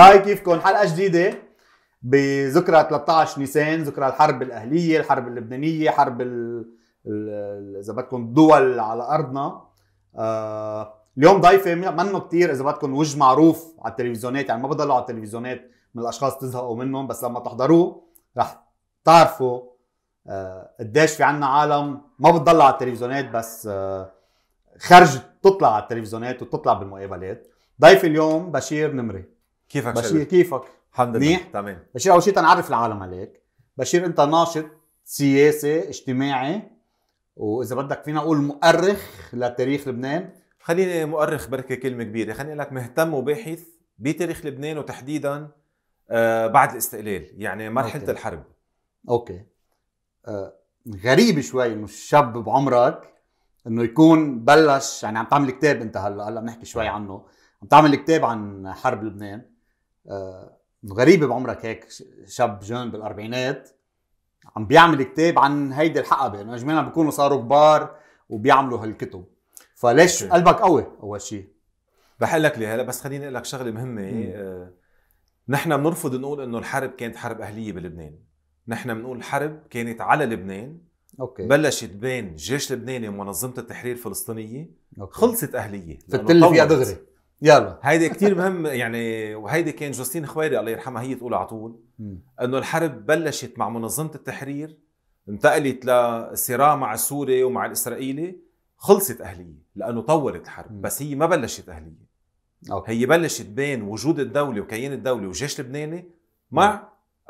هاي كيفكم حلقه جديده بذكرى 13 نيسان ذكرى الحرب الاهليه الحرب اللبنانيه حرب اذا بدكم الدول على ارضنا آه اليوم ضيفه منه كثير اذا بدكم وجه معروف على التلفزيونات يعني ما بضلوا على التلفزيونات من الاشخاص تزهقوا منهم بس لما تحضروه رح تعرفوا آه قديش في عنا عالم ما بتضل على التلفزيونات بس آه خرجت تطلع على التلفزيونات وتطلع بالمقابلات ضيفي اليوم بشير نمري كيفك بشير كيفك الحمد لله تمام بشير اول شيء تنعرف العالم عليك بشير انت ناشط سياسي اجتماعي واذا بدك فينا نقول مؤرخ لتاريخ لبنان خليني مؤرخ بركه كلمه كبيره خليني اقول لك مهتم وباحث بتاريخ لبنان وتحديدا آه، بعد الاستقلال يعني مرحله أوكي. الحرب اوكي آه غريب شوي انه الشاب بعمرك انه يكون بلش يعني عم تعمل كتاب انت هلا هلا بنحكي شوي نعم. عنه عم تعمل كتاب عن حرب لبنان آه، غريبه بعمرك هيك شاب جون بالاربعينات عم بيعمل كتاب عن هيدي الحقبه انه اجمالا بيكونوا صاروا كبار وبيعملوا هالكتب فليش أوكي. قلبك قوي اول شيء لك لي هلا بس خليني اقول لك شغله مهمه آه، نحن بنرفض نقول انه الحرب كانت حرب اهليه بلبنان نحن بنقول الحرب كانت على لبنان اوكي بلشت بين جيش لبناني ومنظمه التحرير الفلسطينيه أوكي. خلصت اهليه فتل فيها دغري يلا هيدي كثير مهم يعني وهيدي كان جوستين خويري الله يرحمها هي تقول على طول انه الحرب بلشت مع منظمه التحرير انتقلت لصراع مع السوري ومع الاسرائيلي خلصت اهليه لانه طولت الحرب بس هي ما بلشت اهليه أوكي. هي بلشت بين وجود الدوله وكيان الدوله والجيش اللبناني مع م.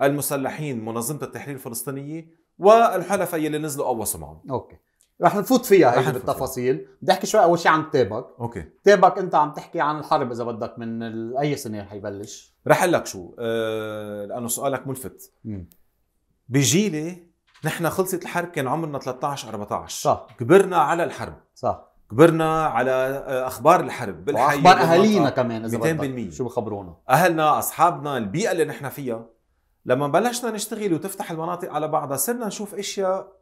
المسلحين منظمه التحرير الفلسطينيه والحلفاء يلي نزلوا قوصوا معهم اوكي رح نفوت فيها هيك بالتفاصيل بدي احكي شوي اول شيء عن تيبك اوكي تيبك انت عم تحكي عن الحرب اذا بدك من اي سنه رح يبلش رح اقول لك شو أه لانه سؤالك ملفت مم. بجيلي نحن خلصت الحرب كان عمرنا 13 14 صح كبرنا على الحرب صح كبرنا على آه، اخبار الحرب بالحقيقه اخبار اهالينا كمان اذا 200% شو بخبرونا اهلنا اصحابنا البيئه اللي نحن فيها لما بلشنا نشتغل وتفتح المناطق على بعضها صرنا نشوف اشياء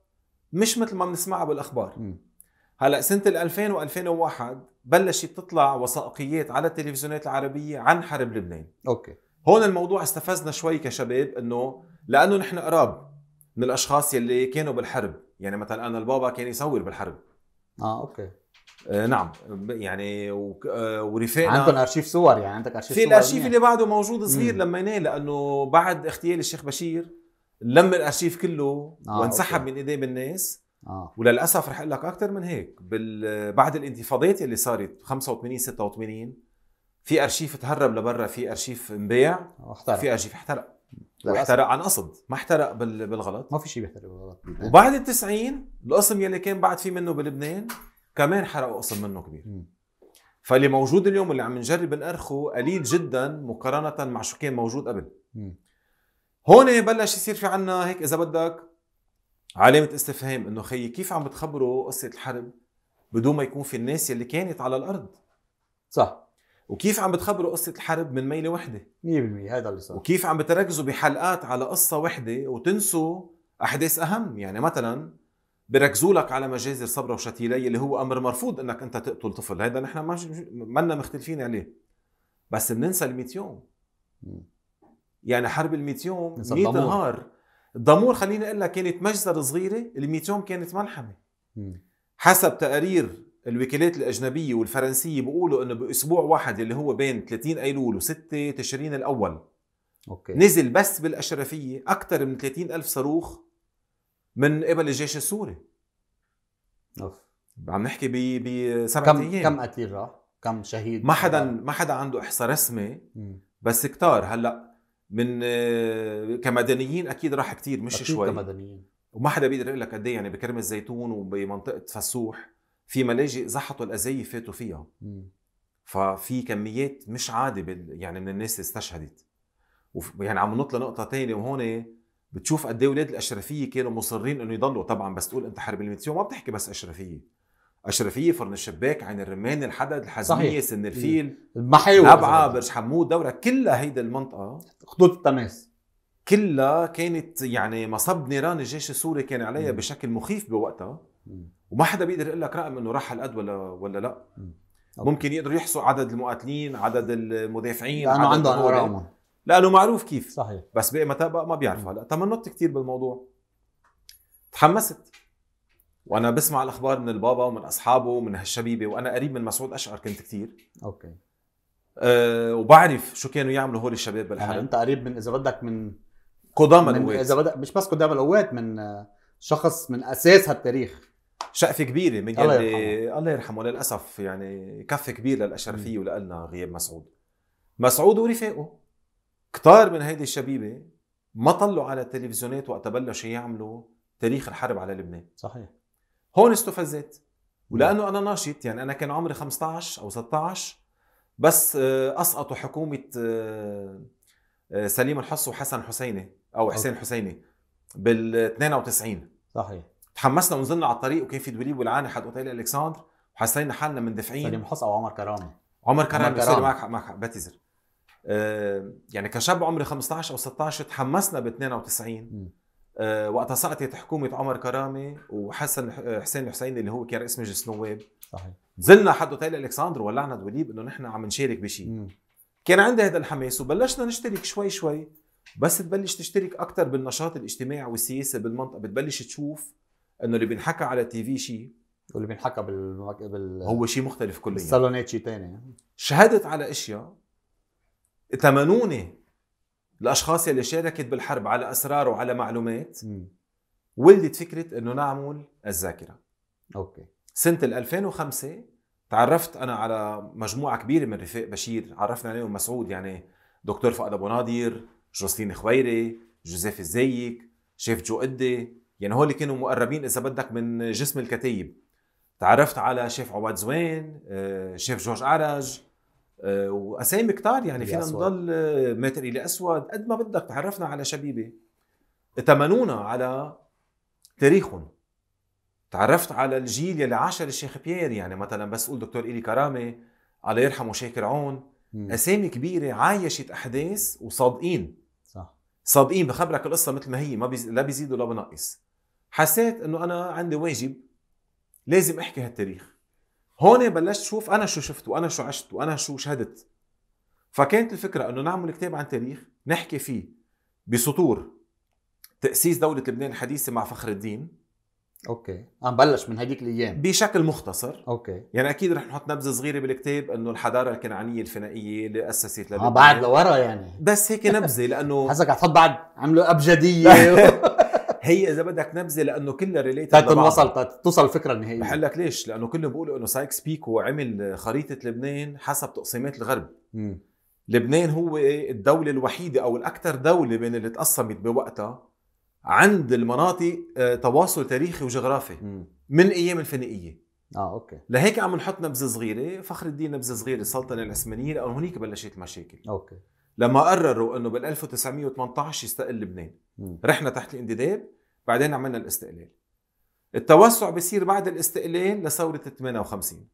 مش مثل ما بنسمعها بالاخبار م. هلا سنه 2000 و2001 بلشت تطلع وثائقيات على التلفزيونات العربيه عن حرب لبنان اوكي هون الموضوع استفزنا شوي كشباب انه لانه نحن قراب من الاشخاص يلي كانوا بالحرب يعني مثلا انا البابا كان يصور بالحرب اه اوكي آه نعم يعني آه، ورفاقنا عندكم ارشيف صور يعني عندك ارشيف في صور الارشيف اللي بعده موجود صغير لما لانه بعد اغتيال الشيخ بشير لم الارشيف كله آه وانسحب من ايديه بالناس آه. وللاسف رح اقول لك اكثر من هيك بال... بعد الانتفاضات اللي صارت 85 86 في ارشيف تهرب لبرا في ارشيف انباع واحترق آه، في ارشيف احترق واحترق عن قصد ما احترق بال... بالغلط ما في شيء بيحترق بالغلط وبعد ال 90 القسم يلي كان بعد في منه بلبنان كمان حرقوا قسم منه كبير م. فاللي موجود اليوم اللي عم نجرب نأرخه قليل جدا مقارنه مع شو كان موجود قبل م. هون بلش يصير في عنا هيك اذا بدك علامه استفهام انه خيي كيف عم بتخبروا قصه الحرب بدون ما يكون في الناس يلي كانت على الارض صح وكيف عم بتخبروا قصه الحرب من ميله وحده 100% هذا اللي صار وكيف عم بتركزوا بحلقات على قصه وحده وتنسوا احداث اهم يعني مثلا بركزوا لك على مجازر صبرا وشتيلي اللي هو امر مرفوض انك انت تقتل طفل هيدا نحن ما منا مختلفين عليه بس بننسى ال 100 يوم يعني حرب ال100 يوم 100 نهار الضمور خليني اقول لك كانت مجزره صغيره ال100 يوم كانت ملحمه حسب تقارير الوكالات الاجنبيه والفرنسيه بيقولوا انه باسبوع واحد اللي هو بين 30 ايلول و6 تشرين الاول أوكي. نزل بس بالاشرفيه اكثر من 30 الف صاروخ من قبل الجيش السوري اوف عم نحكي بسبعة كم ايام كم قتيل راح؟ كم شهيد؟ ما حدا ما حدا عنده احصاء رسمي بس كتار هلا من آه، كمدنيين اكيد راح كتير مش أكيد شوي كمدنيين وما حدا بيقدر يقول لك قد ايه يعني بكرم الزيتون وبمنطقه فسوح في ملاجئ زحطوا الازاي فاتوا فيها م. ففي كميات مش عادي بال... يعني من الناس اللي استشهدت يعني عم نطلع لنقطه ثانيه وهون بتشوف قد ايه اولاد الاشرفيه كانوا مصرين انه يضلوا طبعا بس تقول انت حرب الميتيو ما بتحكي بس اشرفيه اشرفيه فرن الشباك عين الرمان الحدد الحزميه سن الفيل المحيو نبعه برج حمود دوره كلها هيدي المنطقه خطوط التماس كلها كانت يعني مصب نيران الجيش السوري كان عليها بشكل مخيف بوقتها وما حدا بيقدر يقول لك رقم انه راح هالقد ولا ولا لا ممكن يقدروا يحصوا عدد المقاتلين عدد المدافعين لانه عندهم ارقامهم لانه معروف كيف صحيح بس باقي ما بقى ما بيعرفوا هلا تمنطت كثير بالموضوع تحمست وانا بسمع الاخبار من البابا ومن اصحابه ومن هالشبيبه وانا قريب من مسعود اشقر كنت كثير اوكي أه وبعرف شو كانوا يعملوا هول الشباب بالحرب يعني انت قريب من اذا بدك من قدام القوات اذا بدك مش بس قدام القوات من شخص من اساس هالتاريخ شقفه كبيره من الله يرحمه الله يرحمه للاسف يعني كف كبير للاشرفيه ولنا غياب مسعود مسعود ورفاقه كتار من هيدي الشبيبه ما طلوا على التلفزيونات وقت بلشوا يعملوا تاريخ الحرب على لبنان صحيح هون استفزت ولانه نعم. انا ناشط يعني انا كان عمري 15 او 16 بس آه، اسقطوا حكومه آه، آه، سليم الحص وحسن حسيني او حسين حسيني بال 92 صحيح تحمسنا ونزلنا على الطريق وكان في دوليب والعاني حد اوتيل الكسندر وحسينا حالنا مندفعين سليم الحص او عمر كرامه عمر كرامه سوري معك معك حق بعتذر يعني كشاب عمري 15 او 16 تحمسنا ب 92 آه، وقتها سقطت حكومه عمر كرامه وحسن آه، حسين الحسيني اللي هو كان رئيس مجلس نواب صحيح زلنا حد تايل الكساندر ولعنا دوليب انه نحن عم نشارك بشيء كان عندي هذا الحماس وبلشنا نشترك شوي شوي بس تبلش تشترك اكثر بالنشاط الاجتماعي والسياسي بالمنطقه بتبلش تشوف انه اللي بينحكى على تي في شيء واللي بينحكى بال هو شيء مختلف كليا الصالونات شيء ثاني شهدت على اشياء تمنوني الاشخاص يلي شاركت بالحرب على اسرار وعلى معلومات ولدت فكره انه نعمل الذاكره اوكي سنه 2005 تعرفت انا على مجموعه كبيره من رفاق بشير عرفنا عليهم مسعود يعني دكتور فؤاد ابو نادر جوستين خويري جوزيف الزيك شيف جو قدي يعني هول كانوا مقربين اذا بدك من جسم الكتايب تعرفت على شيف عواد زوين آه، شيف جورج عرج واسامي كتار يعني فينا نضل آه، متر الى اسود قد ما بدك تعرفنا على شبيبه تمنونا على تاريخهم تعرفت على الجيل يلي عاشر الشيخ بيير يعني مثلا بس قول دكتور إلي كرامه الله يرحمه شاكر عون اسامي كبيره عايشت احداث وصادقين صح صادقين بخبرك القصه مثل ما هي ما بيز... لا بيزيد ولا بنقص حسيت انه انا عندي واجب لازم احكي هالتاريخ هون بلشت شوف انا شو شفت وانا شو عشت وانا شو شهدت فكانت الفكره انه نعمل كتاب عن تاريخ نحكي فيه بسطور تاسيس دوله لبنان الحديثه مع فخر الدين اوكي عم بلش من هديك الايام بشكل مختصر اوكي يعني اكيد رح نحط نبذه صغيره بالكتاب انه الحضاره الكنعانيه الفنائيه اللي اسست لبنان اه بعد لورا يعني بس هيك نبذه لانه حسك عم تحط بعد عملوا ابجديه هي اذا بدك نبذه لانه كلها ريليتد تكون وصلت توصل الفكره النهائيه بحل لك ليش؟ لانه كلهم بيقولوا انه سايكس بيكو عمل خريطه لبنان حسب تقسيمات الغرب م. لبنان هو الدوله الوحيده او الاكثر دوله بين اللي تقسمت بوقتها عند المناطق آه، تواصل تاريخي وجغرافي م. من ايام الفينيقيه اه اوكي لهيك عم نحط نبذه صغيره فخر الدين نبذه صغيره السلطنه العثمانيه لانه هنيك بلشت المشاكل اوكي لما قرروا انه بال 1918 يستقل لبنان م. رحنا تحت الانتداب بعدين عملنا الاستقلال التوسع بصير بعد الاستقلال لثورة 58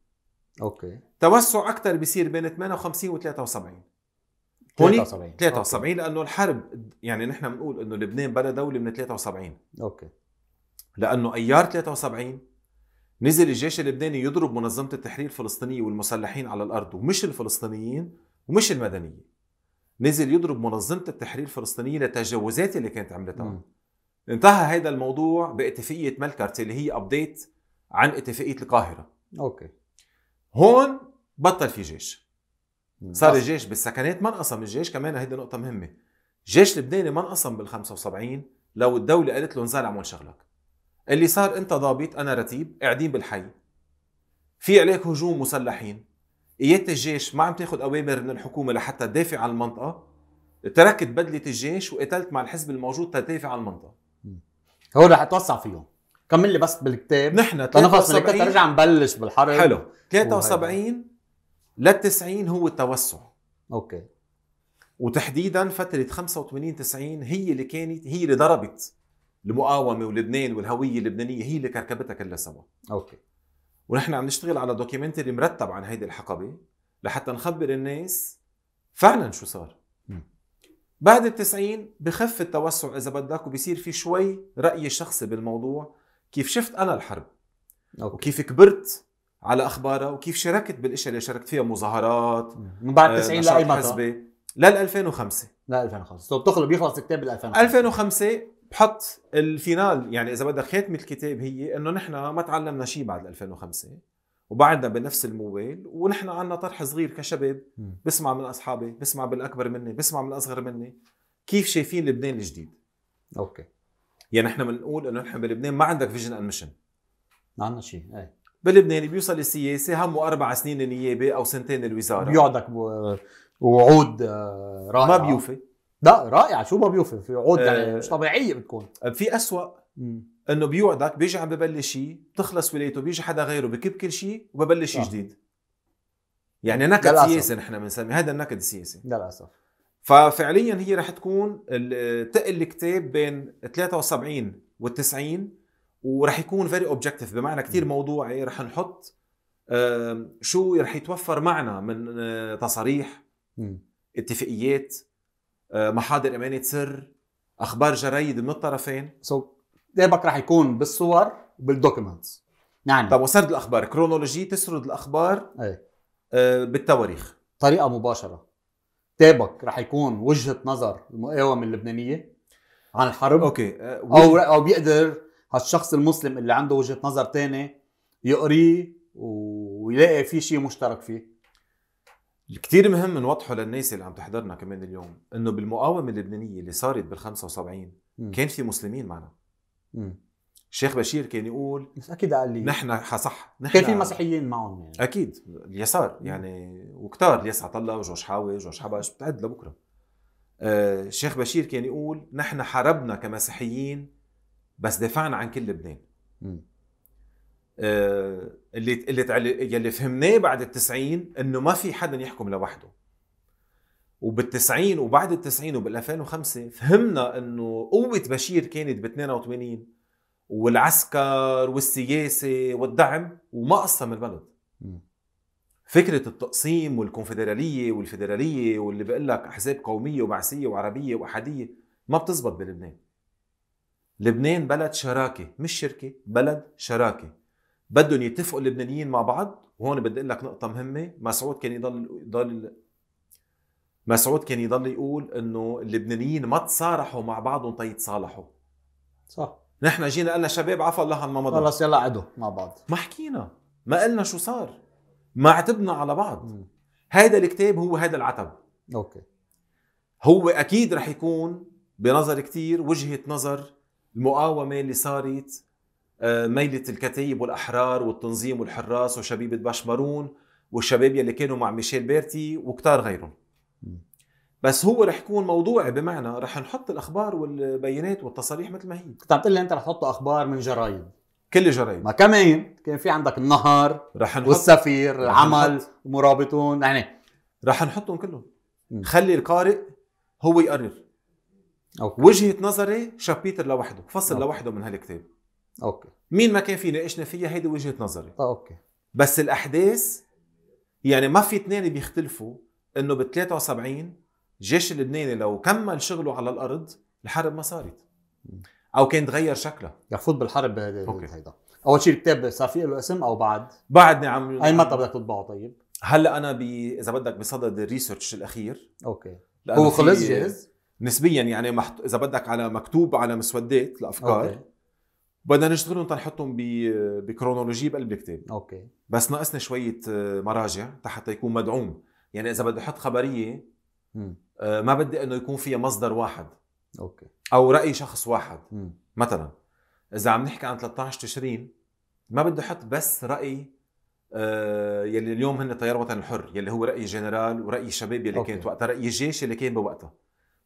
اوكي توسع أكثر بصير بين 58 و 73 73 73 لأنه الحرب يعني نحن بنقول إنه لبنان بلا دولة من 73 اوكي لأنه أيار 73 نزل الجيش اللبناني يضرب منظمة التحرير الفلسطينية والمسلحين على الأرض ومش الفلسطينيين ومش المدنيين نزل يضرب منظمة التحرير الفلسطينية للتجاوزات اللي كانت عملتها م. انتهى هذا الموضوع باتفاقيه مالكارت اللي هي ابديت عن اتفاقيه القاهره اوكي هون بطل في جيش صار الجيش بالسكنات ما انقسم الجيش كمان هيدي نقطه مهمه الجيش اللبناني ما انقسم بال 75 لو الدوله قالت له انزل عمل شغلك اللي صار انت ضابط انا رتيب قاعدين بالحي في عليك هجوم مسلحين قياده الجيش ما عم تاخذ اوامر من الحكومه لحتى تدافع عن المنطقه تركت بدله الجيش وقتلت مع الحزب الموجود تدافع عن المنطقه هو رح اتوسع فيهم كمل لي بس بالكتاب نحن 73 من الكتاب نرجع نبلش بالحرب حلو 73 لل 90 هو التوسع اوكي وتحديدا فترة 85 90 هي اللي كانت هي اللي ضربت المقاومة ولبنان والهوية اللبنانية هي اللي كركبتها كلها سوا اوكي ونحن عم نشتغل على دوكيومنتري مرتب عن هيدي الحقبة لحتى نخبر الناس فعلا شو صار بعد التسعين بخف التوسع إذا بدك وبصير في شوي راي شخصي بالموضوع كيف شفت أنا الحرب أوكي. وكيف كبرت على أخبارها وكيف شاركت بالأشياء اللي شاركت فيها مظاهرات من بعد 90 آه، لأي متى؟ لل 2005 لا 2005 طب بتخلص بيخلص الكتاب بال 2005 2005 بحط الفينال يعني اذا بدك خاتمه الكتاب هي انه نحن ما تعلمنا شيء بعد 2005 وبعدنا بنفس الموال ونحن عندنا طرح صغير كشباب بسمع من اصحابي بسمع بالاكبر مني بسمع من الاصغر مني كيف شايفين لبنان الجديد اوكي يعني نحن بنقول انه نحن بلبنان ما عندك فيجن اند ميشن ما عندنا شيء اي بلبنان بيوصل السياسي همه اربع سنين النيابه او سنتين الوزاره بيقعدك وعود آه، رائعه ما بيوفي لا رائعه شو ما بيوفي في وعود آه، يعني مش طبيعيه بتكون في أسوأ انه بيوعدك بيجي عم ببلش شيء بتخلص ولايته بيجي حدا غيره بكب كل شيء وببلش شيء جديد يعني نكد سياسي نحن بنسمي هذا النكد السياسي للاسف ففعليا هي رح تكون تقل الكتاب بين 73 وال 90 ورح يكون فيري اوبجكتيف بمعنى كثير موضوعي رح نحط شو رح يتوفر معنا من آه، تصاريح اتفاقيات آه، محاضر امانه سر اخبار جرايد من الطرفين سو so, كتابك رح يكون بالصور وبالدوكيومنتس نعم طب وسرد الاخبار كرونولوجي تسرد الاخبار ايه آه بالتواريخ طريقه مباشره كتابك رح يكون وجهه نظر المقاومه اللبنانيه عن الحرب اوكي آه او او بيقدر هالشخص المسلم اللي عنده وجهه نظر تاني يقريه ويلاقي في شيء مشترك فيه كتير مهم نوضحه للناس اللي عم تحضرنا كمان اليوم انه بالمقاومه اللبنانيه اللي صارت بال 75 كان في مسلمين معنا الشيخ بشير كان يقول بس اكيد اقليه نحن صح نحن كان في مسيحيين معهم يعني اكيد اليسار يعني وكتار الياس عطله وجورج حاوي وجورج حبش بتعد لبكره آه، الشيخ بشير كان يقول نحن حاربنا كمسيحيين بس دافعنا عن كل لبنان آه اللي اللي يلي فهمناه بعد التسعين انه ما في حدا يحكم لوحده وبال90 وبعد ال90 وبال2005 فهمنا انه قوه بشير كانت ب82 والعسكر والسياسه والدعم وما قسم البلد فكرة التقسيم والكونفدرالية والفدرالية واللي بقول لك أحزاب قومية وبعثية وعربية وأحادية ما بتزبط بلبنان. لبنان بلد شراكة مش شركة بلد شراكة بدهم يتفقوا اللبنانيين مع بعض وهون بدي أقول لك نقطة مهمة مسعود كان يضل يضل مسعود كان يضل يقول انه اللبنانيين ما تصارحوا مع بعضهم تيتصالحوا صح نحن جينا قلنا شباب عفا الله عن ما مضى خلص يلا عدوا مع بعض ما حكينا ما قلنا شو صار ما عتبنا على بعض م. هيدا الكتاب هو هيدا العتب اوكي هو اكيد رح يكون بنظر كتير وجهه نظر المقاومه اللي صارت آه، ميلة الكتايب والأحرار والتنظيم والحراس وشبيبة بشمرون والشباب يلي كانوا مع ميشيل بيرتي وكتار غيرهم بس هو رح يكون موضوعي بمعنى رح نحط الاخبار والبيانات والتصاريح مثل ما هي كنت عم تقول لي انت رح تحط اخبار من جرايد كل الجرايد ما كمان كان في عندك النهر رح نحط والسفير رح العمل نحط. مرابطون يعني رح نحطهم كلهم م. خلي القارئ هو يقرر أوكي. وجهه نظري شابيتر لوحده فصل أوكي. لوحده من هالكتاب اوكي مين ما كان في ناقشنا فيها هيدي وجهه نظري طيب، أوكي. بس الاحداث يعني ما في اثنين بيختلفوا انه ب 73 الجيش اللبناني لو كمل شغله على الارض الحرب ما صارت او كان تغير شكلها يفوت فوت بالحرب هيدا اول شيء الكتاب صار في له اسم او بعد؟ بعدني عم اي متى بدك تطبعه طيب؟ هلا انا ب... اذا بدك بصدد الريسيرش الاخير اوكي هو خلص جاهز؟ نسبيا يعني محت... اذا بدك على مكتوب على مسودات الافكار أوكي. بدنا نشتغلهم تنحطهم ب... بكرونولوجي بقلب الكتاب اوكي بس ناقصنا شويه مراجع حتى يكون مدعوم يعني اذا بدي احط خبريه آه، ما بدي انه يكون فيها مصدر واحد اوكي او راي شخص واحد م. مثلا اذا عم نحكي عن 13 تشرين ما بدي احط بس راي آه، يلي اليوم هن تيار وطن الحر يلي هو راي جنرال وراي الشباب يلي أوكي. كانت وقتها راي الجيش يلي كان بوقتها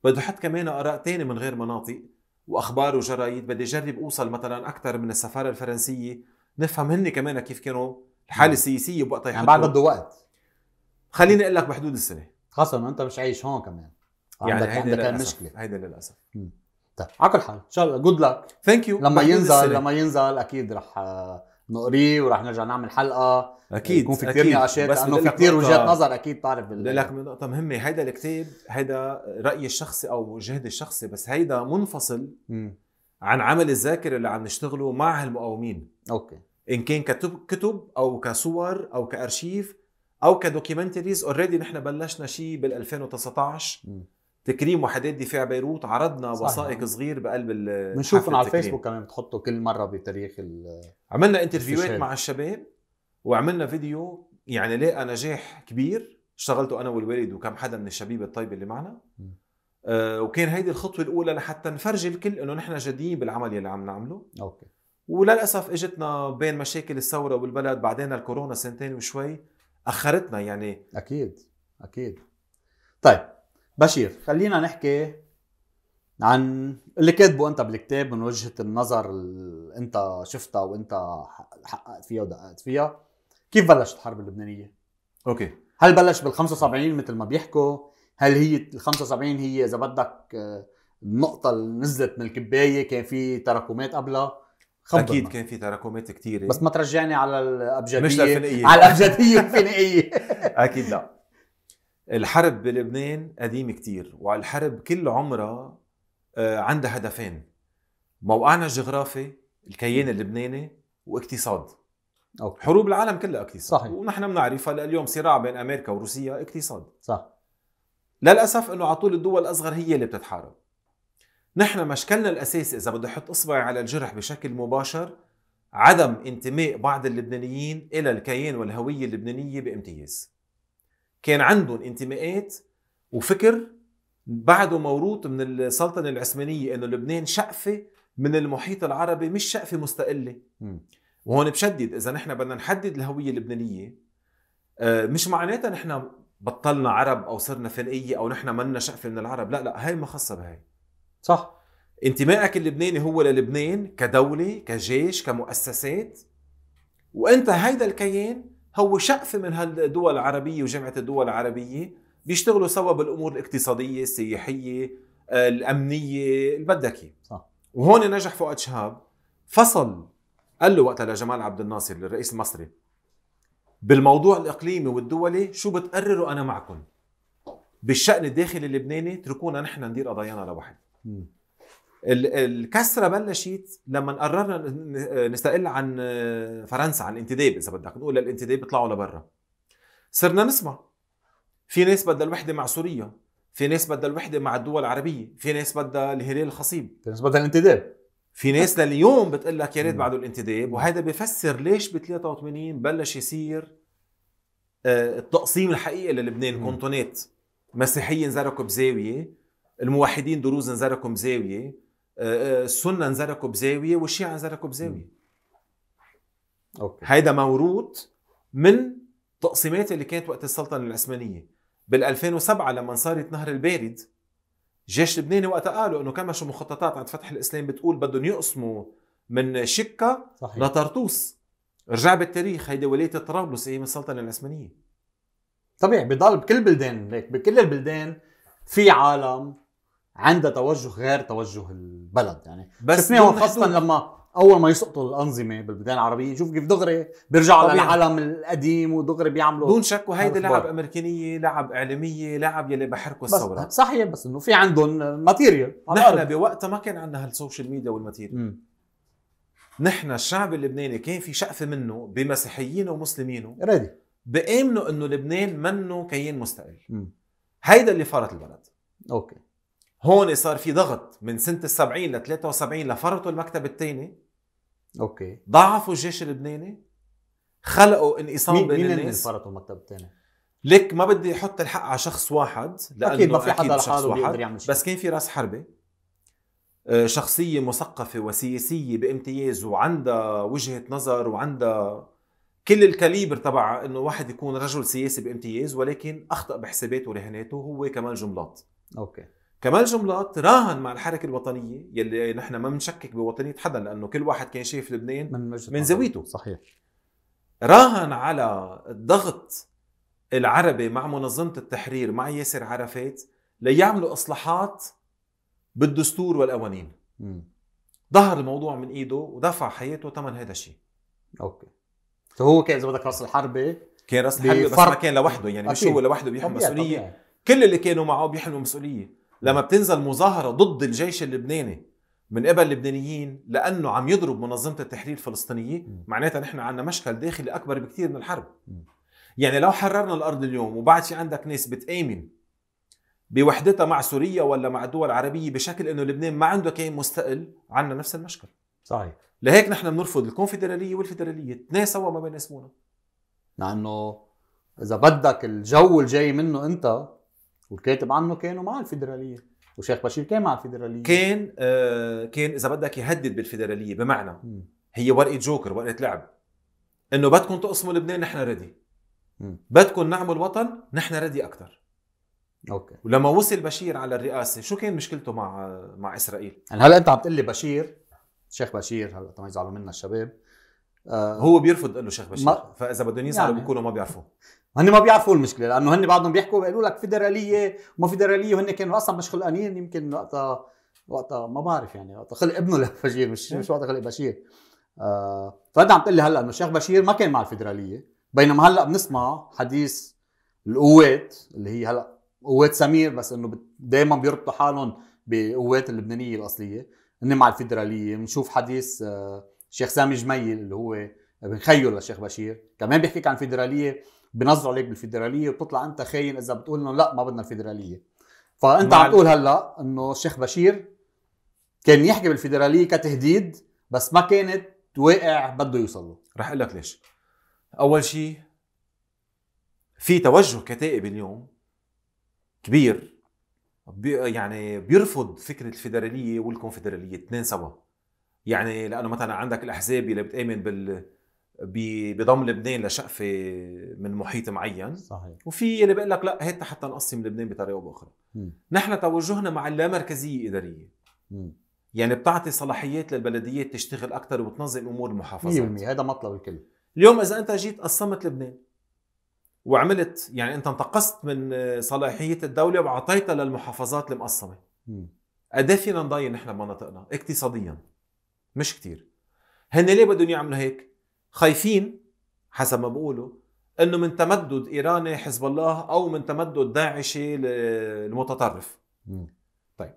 بدي احط كمان اراء ثانيه من غير مناطق واخبار وجرايد بدي اجرب اوصل مثلا اكثر من السفاره الفرنسيه نفهم هن كمان كيف كانوا الحاله السياسيه بوقتها يعني بعد بده وقت خليني اقول لك بحدود السنه خاصه انه انت مش عايش هون كمان يعني عندك عندك مشكله هيدا للاسف طيب على كل حال ان شاء الله جود لك ثانك يو لما ينزل السنة. لما ينزل اكيد رح آه، نقريه ورح نرجع نعمل حلقه اكيد يكون في كثير نقاشات لانه في كثير وجهات نظر اكيد بتعرف بقول لك نقطه مهمه هيدا الكتاب هيدا رايي الشخصي او جهدي الشخصي بس هيدا منفصل م. عن عمل الذاكره اللي عم نشتغله مع هالمقاومين اوكي ان كان كتب كتب او كصور او كارشيف او كدوكيومنتريز اوريدي نحن بلشنا شيء بال 2019 تكريم وحدات دفاع بيروت عرضنا صحيح. وثائق صغير بقلب بنشوفهم على الفيسبوك كمان بتحطوا كل مره بتاريخ ال عملنا انترفيوهات مع الشباب وعملنا فيديو يعني لقى نجاح كبير اشتغلته انا والوالد وكم حدا من الشبيبه الطيبه اللي معنا آه وكان هيدي الخطوه الاولى لحتى نفرجي الكل انه نحن جادين بالعمل اللي عم نعمله اوكي وللاسف اجتنا بين مشاكل الثوره والبلد بعدين الكورونا سنتين وشوي اخرتنا يعني اكيد اكيد طيب بشير خلينا نحكي عن اللي كاتبه انت بالكتاب من وجهه النظر اللي انت شفتها وانت حققت فيها ودققت فيها كيف بلشت الحرب اللبنانيه اوكي هل بلش بال 75 مثل ما بيحكوا هل هي ال 75 هي اذا بدك آه، النقطة اللي نزلت من الكباية كان في تراكمات قبلها خبرنا. اكيد كان في تراكمات كثيره بس ما ترجعني على الابجديه مش للفنائيه على الابجديه الفنائيه اكيد لا الحرب بلبنان قديم كثير والحرب كل عمرها آه، عندها هدفين موقعنا الجغرافي الكيان اللبناني واقتصاد أوكي. حروب العالم كلها اقتصاد صحيح. ونحن بنعرفها لليوم صراع بين امريكا وروسيا اقتصاد صح للاسف انه على طول الدول الاصغر هي اللي بتتحارب نحن مشكلنا الاساسي اذا بدي احط اصبعي على الجرح بشكل مباشر عدم انتماء بعض اللبنانيين الى الكيان والهويه اللبنانيه بامتياز. كان عندهم انتماءات وفكر بعده موروث من السلطنه العثمانيه انه لبنان شقفه من المحيط العربي مش شقفه مستقله. وهون بشدد اذا نحن بدنا نحدد الهويه اللبنانيه آه، مش معناتها نحن بطلنا عرب او صرنا فرقيه او نحن منا شقفه من العرب، لا لا هي ما خاصه بهي. صح انتمائك اللبناني هو للبنان كدولة كجيش كمؤسسات وانت هيدا الكيان هو شقفة من هالدول العربية وجامعة الدول العربية بيشتغلوا سوا بالامور الاقتصادية السياحية آه، الامنية اللي بدك صح وهون نجح فؤاد شهاب فصل قال له وقتها لجمال عبد الناصر للرئيس المصري بالموضوع الاقليمي والدولي شو بتقرروا انا معكم بالشأن الداخلي اللبناني اتركونا نحن ندير قضايانا لوحدنا الكسره بلشت لما قررنا نستقل عن فرنسا عن الانتداب اذا بدك نقول الانتداب بيطلعوا لبرا صرنا نسمع في ناس بدها الوحده مع سوريا في ناس بدها الوحده مع الدول العربيه في ناس بدها الهلال الخصيب في ناس بدها الانتداب في ناس لليوم بتقول لك يا ريت بعده الانتداب وهذا بفسر ليش ب 83 بلش يصير آه، التقسيم الحقيقي للبنان كونتونات مسيحيين زرقوا بزاويه الموحدين دروز نزركوا بزاويه آه، آه، السنه نزركوا بزاويه والشيعه نزركوا بزاويه اوكي هيدا موروث من تقسيمات اللي كانت وقت السلطنه العثمانيه بال 2007 لما صارت نهر البارد الجيش اللبناني وقتها قالوا انه كما شو مخططات عند فتح الاسلام بتقول بدهم يقسموا من شكه صحيح. لطرطوس رجع بالتاريخ هيدي ولايه طرابلس هي من السلطنه العثمانيه طبيعي بضل بكل بلدان ليك بكل البلدان في عالم عندها توجه غير توجه البلد يعني بس شفناهم خاصه لما اول ما يسقطوا الانظمه بالبلدان العربيه شوف كيف دغري بيرجعوا للعالم للعلم القديم ودغري بيعملوا دون شك وهيدي لعب امريكانيه لعب اعلاميه لعب يلي بحركوا الثوره بس صحيح بس انه في عندهم ماتيريال نحن بوقتها ما كان عندنا هالسوشيال ميديا والماتيريال نحن الشعب اللبناني كان في شقفه منه بمسيحيين ومسلمين ريدي بامنوا انه لبنان منه كيان مستقل هيدا اللي فارت البلد اوكي هون صار في ضغط من سنه ال70 ل 73 لفرطوا المكتب الثاني اوكي ضعفوا الجيش اللبناني خلقوا انقسام بين مين الناس مين فرطوا المكتب الثاني؟ لك ما بدي احط الحق على شخص واحد لانه اكيد ما في حدا لحاله بيقدر يعمل شيء بس كان في راس حربه آه، شخصية مثقفة وسياسية بامتياز وعندها وجهة نظر وعندها كل الكاليبر تبع انه واحد يكون رجل سياسي بامتياز ولكن اخطا بحساباته ورهاناته هو كمان جملات اوكي كمال جملات راهن مع الحركه الوطنيه يلي نحن ما بنشكك بوطنيه حدا لانه كل واحد كان شايف لبنان من, من زاويته صحيح راهن على الضغط العربي مع منظمه التحرير مع ياسر عرفات ليعملوا اصلاحات بالدستور والقوانين ظهر الموضوع من ايده ودفع حياته ثمن هذا الشيء اوكي فهو كان اذا بدك راس الحربه كان راس الحربه بس ما كان لوحده يعني مش هو لوحده بيحمل مسؤوليه كل اللي كانوا معه بيحملوا مسؤوليه لما بتنزل مظاهرة ضد الجيش اللبناني من قبل اللبنانيين لانه عم يضرب منظمه التحرير الفلسطينيه معناتها نحن عندنا مشكل داخلي اكبر بكثير من الحرب يعني لو حررنا الارض اليوم وبعد في عندك ناس بتامن بوحدتها مع سوريا ولا مع الدول العربية بشكل انه لبنان ما عنده كيان مستقل عندنا نفس المشكل صحيح لهيك نحن بنرفض الكونفدراليه والفدراليه اثنين سوا ما بين اسمونا لانه اذا بدك الجو الجاي منه انت والكاتب عنه كانوا مع الفيدراليه وشيخ بشير كان مع الفيدراليه كان آه كان اذا بدك يهدد بالفيدراليه بمعنى م. هي ورقه جوكر ورقه لعب انه بدكم تقسموا لبنان نحن ردي بدكم نعمل وطن نحن ردي اكثر اوكي ولما وصل بشير على الرئاسه شو كان مشكلته مع مع اسرائيل يعني هلا انت عم تقول لي بشير شيخ بشير هلا ما يزعلوا منا الشباب آه هو بيرفض انه شيخ بشير ما... فاذا بدهم يزعلوا يعني... بيكونوا ما بيعرفوه هن ما بيعرفوا المشكله لانه هن بعدهم بيحكوا بيقولوا لك فيدراليه وما فيدراليه وهن كانوا اصلا مش خلقانين يمكن وقتها وقتها ما بعرف يعني وقتها خلق ابنه لبشير مش مش وقتها خلق بشير آه فانت عم تقول لي هلا انه الشيخ بشير ما كان مع الفيدراليه بينما هلا بنسمع حديث القوات اللي هي هلا قوات سمير بس انه دائما بيربطوا حالهم بقوات اللبنانيه الاصليه هن مع الفيدراليه بنشوف حديث آه، الشيخ آه سامي جميل اللي هو ابن خيو للشيخ بشير كمان بيحكيك عن الفيدراليه بنظروا عليك بالفيدراليه وبتطلع انت خاين اذا بتقول انه لا ما بدنا الفيدراليه فانت عم تقول هلا انه الشيخ بشير كان يحكي بالفيدراليه كتهديد بس ما كانت واقع بده يوصل له رح اقول لك ليش اول شيء في توجه كتائب اليوم كبير بي يعني بيرفض فكره الفيدراليه والكونفدراليه الاثنين سوا يعني لانه مثلا عندك الاحزاب اللي بتامن بال بضم لبنان لشقفه من محيط معين صحيح وفي اللي بيقول لك لا هات حتى نقسم لبنان بطريقه أخرى نحن توجهنا مع اللامركزيه اداريه م. يعني بتعطي صلاحيات للبلديات تشتغل اكثر وتنظم امور المحافظات 100% هذا مطلب الكل اليوم اذا انت جيت قسمت لبنان وعملت يعني انت انتقصت من صلاحيه الدوله واعطيتها للمحافظات المقسمه قد إيه فينا نضايق نحن بمناطقنا اقتصاديا مش كثير هن ليه بدهم يعملوا هيك؟ خايفين حسب ما بقولوا انه من تمدد ايراني حزب الله او من تمدد داعشي المتطرف طيب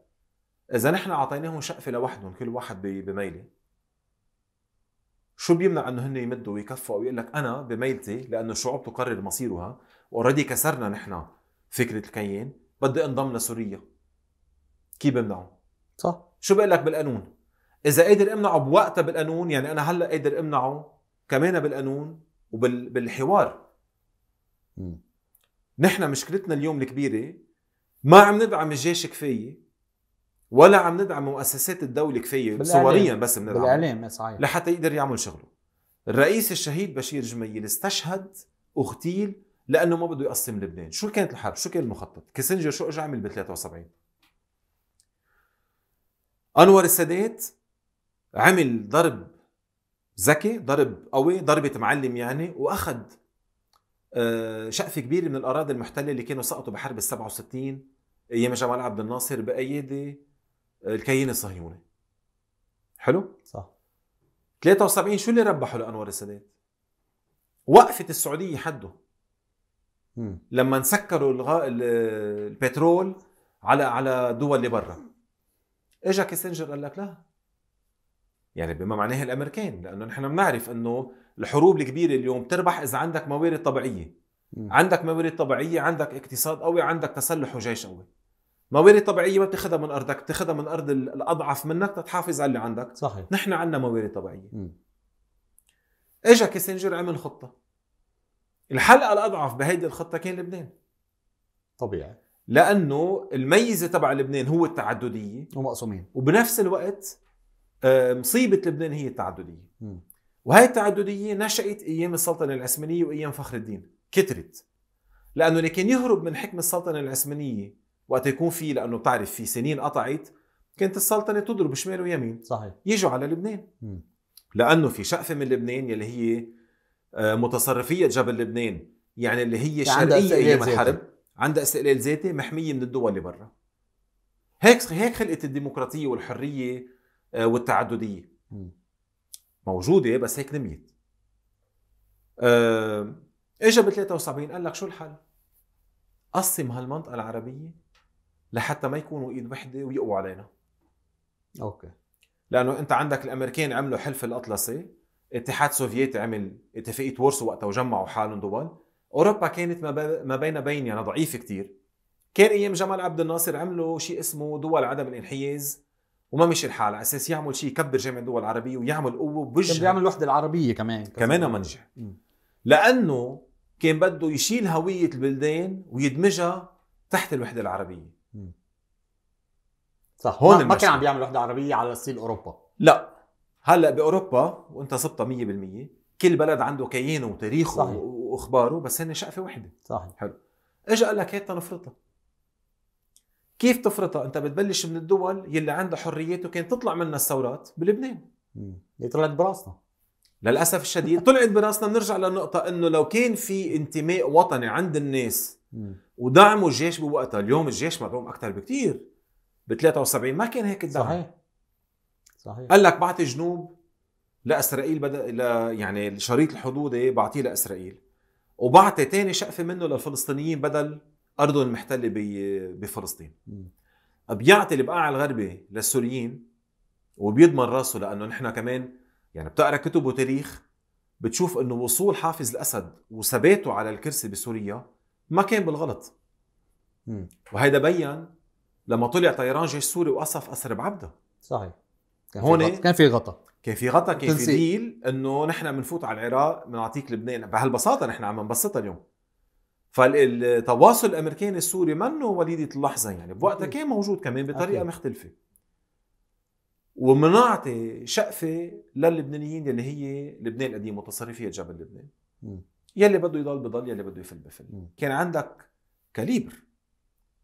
اذا نحن اعطيناهم شقفه لوحدهم كل واحد بميله شو بيمنع انه هن يمدوا ويكفوا ويقول لك انا بميلتي لانه الشعوب تقرر مصيرها اوريدي كسرنا نحن فكره الكيان بدي انضم لسوريا كيف بمنعه صح شو بقول لك بالقانون اذا قادر امنعه بوقتها بالقانون يعني انا هلا قادر امنعه كمان بالقانون وبالحوار م. نحن مشكلتنا اليوم الكبيره ما عم ندعم الجيش كفايه ولا عم ندعم مؤسسات الدوله كفايه صوريا بس بندعم بالاعلام إيه، صحيح لحتى يقدر يعمل شغله الرئيس الشهيد بشير جميل استشهد اغتيل لانه ما بده يقسم لبنان شو كانت الحرب شو كان المخطط كيسنجر شو اجى عمل ب 73 انور السادات عمل ضرب ذكي ضرب قوي ضربة معلم يعني وأخذ آه، شقفة كبيرة من الأراضي المحتلة اللي كانوا سقطوا بحرب ال 67 أيام جمال عبد الناصر بأيدي آه، الكيان الصهيوني حلو؟ صح 73 شو اللي ربحه لأنور السادات؟ وقفت السعودية حده مم. لما سكروا الغاء البترول على على دول اللي برا اجا كيسنجر قال لك لا يعني بما معناه الامريكان لانه نحن بنعرف انه الحروب الكبيره اليوم تربح اذا عندك موارد طبيعيه م. عندك موارد طبيعيه عندك اقتصاد قوي عندك تسلح وجيش قوي موارد طبيعيه ما بتاخذها من ارضك بتاخذها من ارض الاضعف منك تتحافظ على اللي عندك صحيح نحن عندنا موارد طبيعيه م. اجا كيسنجر عمل خطه الحلقه الاضعف بهيدي الخطه كان لبنان طبيعي لانه الميزه تبع لبنان هو التعدديه ومقسومين وبنفس الوقت آه، مصيبه لبنان هي التعدديه وهي التعدديه نشات ايام السلطنه العثمانيه وايام فخر الدين كترت لانه اللي كان يهرب من حكم السلطنه العثمانيه وقت يكون في لانه بتعرف في سنين قطعت كانت السلطنه تضرب شمال ويمين صحيح يجوا على لبنان لانه في شقفه من لبنان يلي هي آه، متصرفيه جبل لبنان يعني اللي هي شرقيه ايام الحرب عندها استقلال ذاتي محميه من الدول اللي برا هيك هيك خلقت الديمقراطيه والحريه آه، والتعدديه موجوده إيه، بس هيك نميت اجى ب 73 قال لك شو الحل؟ قسم هالمنطقه العربيه لحتى ما يكونوا ايد وحده ويقوا علينا اوكي لانه انت عندك الامريكان عملوا حلف الاطلسي الاتحاد السوفيتي عمل اتفاقيه وورسو وقتها وجمعوا حالهم دول اوروبا كانت ما بين بين يعني ضعيفه كثير كان ايام جمال عبد الناصر عملوا شيء اسمه دول عدم الانحياز وما مشي الحال على اساس يعمل شيء يكبر جامع الدول العربيه ويعمل قوه بوجهها كان يعمل الوحده العربيه كمان كمان ما نجح لانه كان بده يشيل هويه البلدان ويدمجها تحت الوحده العربيه صح هون ما, ما كان عم بيعمل وحده عربيه على سبيل اوروبا لا هلا باوروبا وانت صبتها 100% كل بلد عنده كيانه وتاريخه صحيح. واخباره بس هن شقفه وحده صحيح حلو اجى قال لك هيك نفرطها كيف تفرطها انت بتبلش من الدول يلي عندها حريات وكانت تطلع منها الثورات بلبنان طلعت براسنا للاسف الشديد طلعت براسنا بنرجع للنقطه انه لو كان في انتماء وطني عند الناس ودعموا الجيش بوقتها اليوم الجيش مدعوم اكثر بكثير ب 73 ما كان هيك الدعم صحيح صحيح قال لك بعطي جنوب لاسرائيل بدا ل... يعني الشريط الحدودي إيه، بعطيه لاسرائيل وبعطي تاني شقفه منه للفلسطينيين بدل ارضهم المحتله بفلسطين بيعطي البقاع الغربي للسوريين وبيضمن راسه لانه نحن كمان يعني بتقرا كتب وتاريخ بتشوف انه وصول حافظ الاسد وثباته على الكرسي بسوريا ما كان بالغلط وهيدا بين لما طلع طيران جيش سوري وقصف اسر بعبده صحيح كان هون إيه؟ كان في غطا كان في غطا كان في ديل انه نحن بنفوت على العراق بنعطيك لبنان بهالبساطه نحن عم نبسطها اليوم فالتواصل الامريكاني السوري منه وليده اللحظه يعني بوقتها كان موجود كمان بطريقه أكيد. مختلفه ومنعطي شقفه للبنانيين اللي هي لبنان القديم متصرفيه جبل لبنان يلي بده يضل بضل يلي بده يفل بفل م. كان عندك كاليبر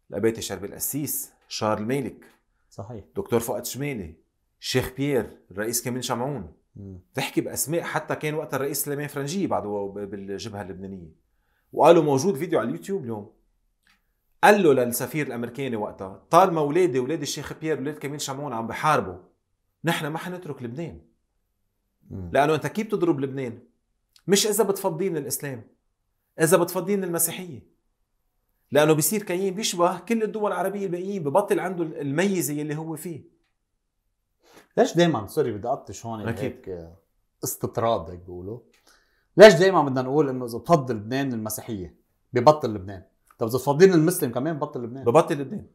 لبيت شربي القسيس شارل مالك صحيح دكتور فؤاد شمالي شيخ بيير الرئيس كمان شمعون بتحكي باسماء حتى كان وقتها الرئيس سليمان فرنجي بعده بالجبهه اللبنانيه وقالوا موجود فيديو على اليوتيوب اليوم قال له للسفير الامريكاني وقتها طالما اولادي اولاد الشيخ بيير اولاد كميل شمعون عم بحاربوا نحن ما حنترك لبنان لانه انت كيف بتضرب لبنان مش اذا بتفضيه من الاسلام اذا بتفضيه من المسيحيه لانه بصير كيان بيشبه كل الدول العربيه الباقيين ببطل عنده الميزه اللي هو فيه ليش دائما سوري بدي اقطش هون هيك آه، استطراد هيك بيقولوا ليش دايما بدنا نقول انه اذا بفضل لبنان المسيحيه ببطل لبنان طب اذا بفضلين المسلم كمان ببطل لبنان ببطل لبنان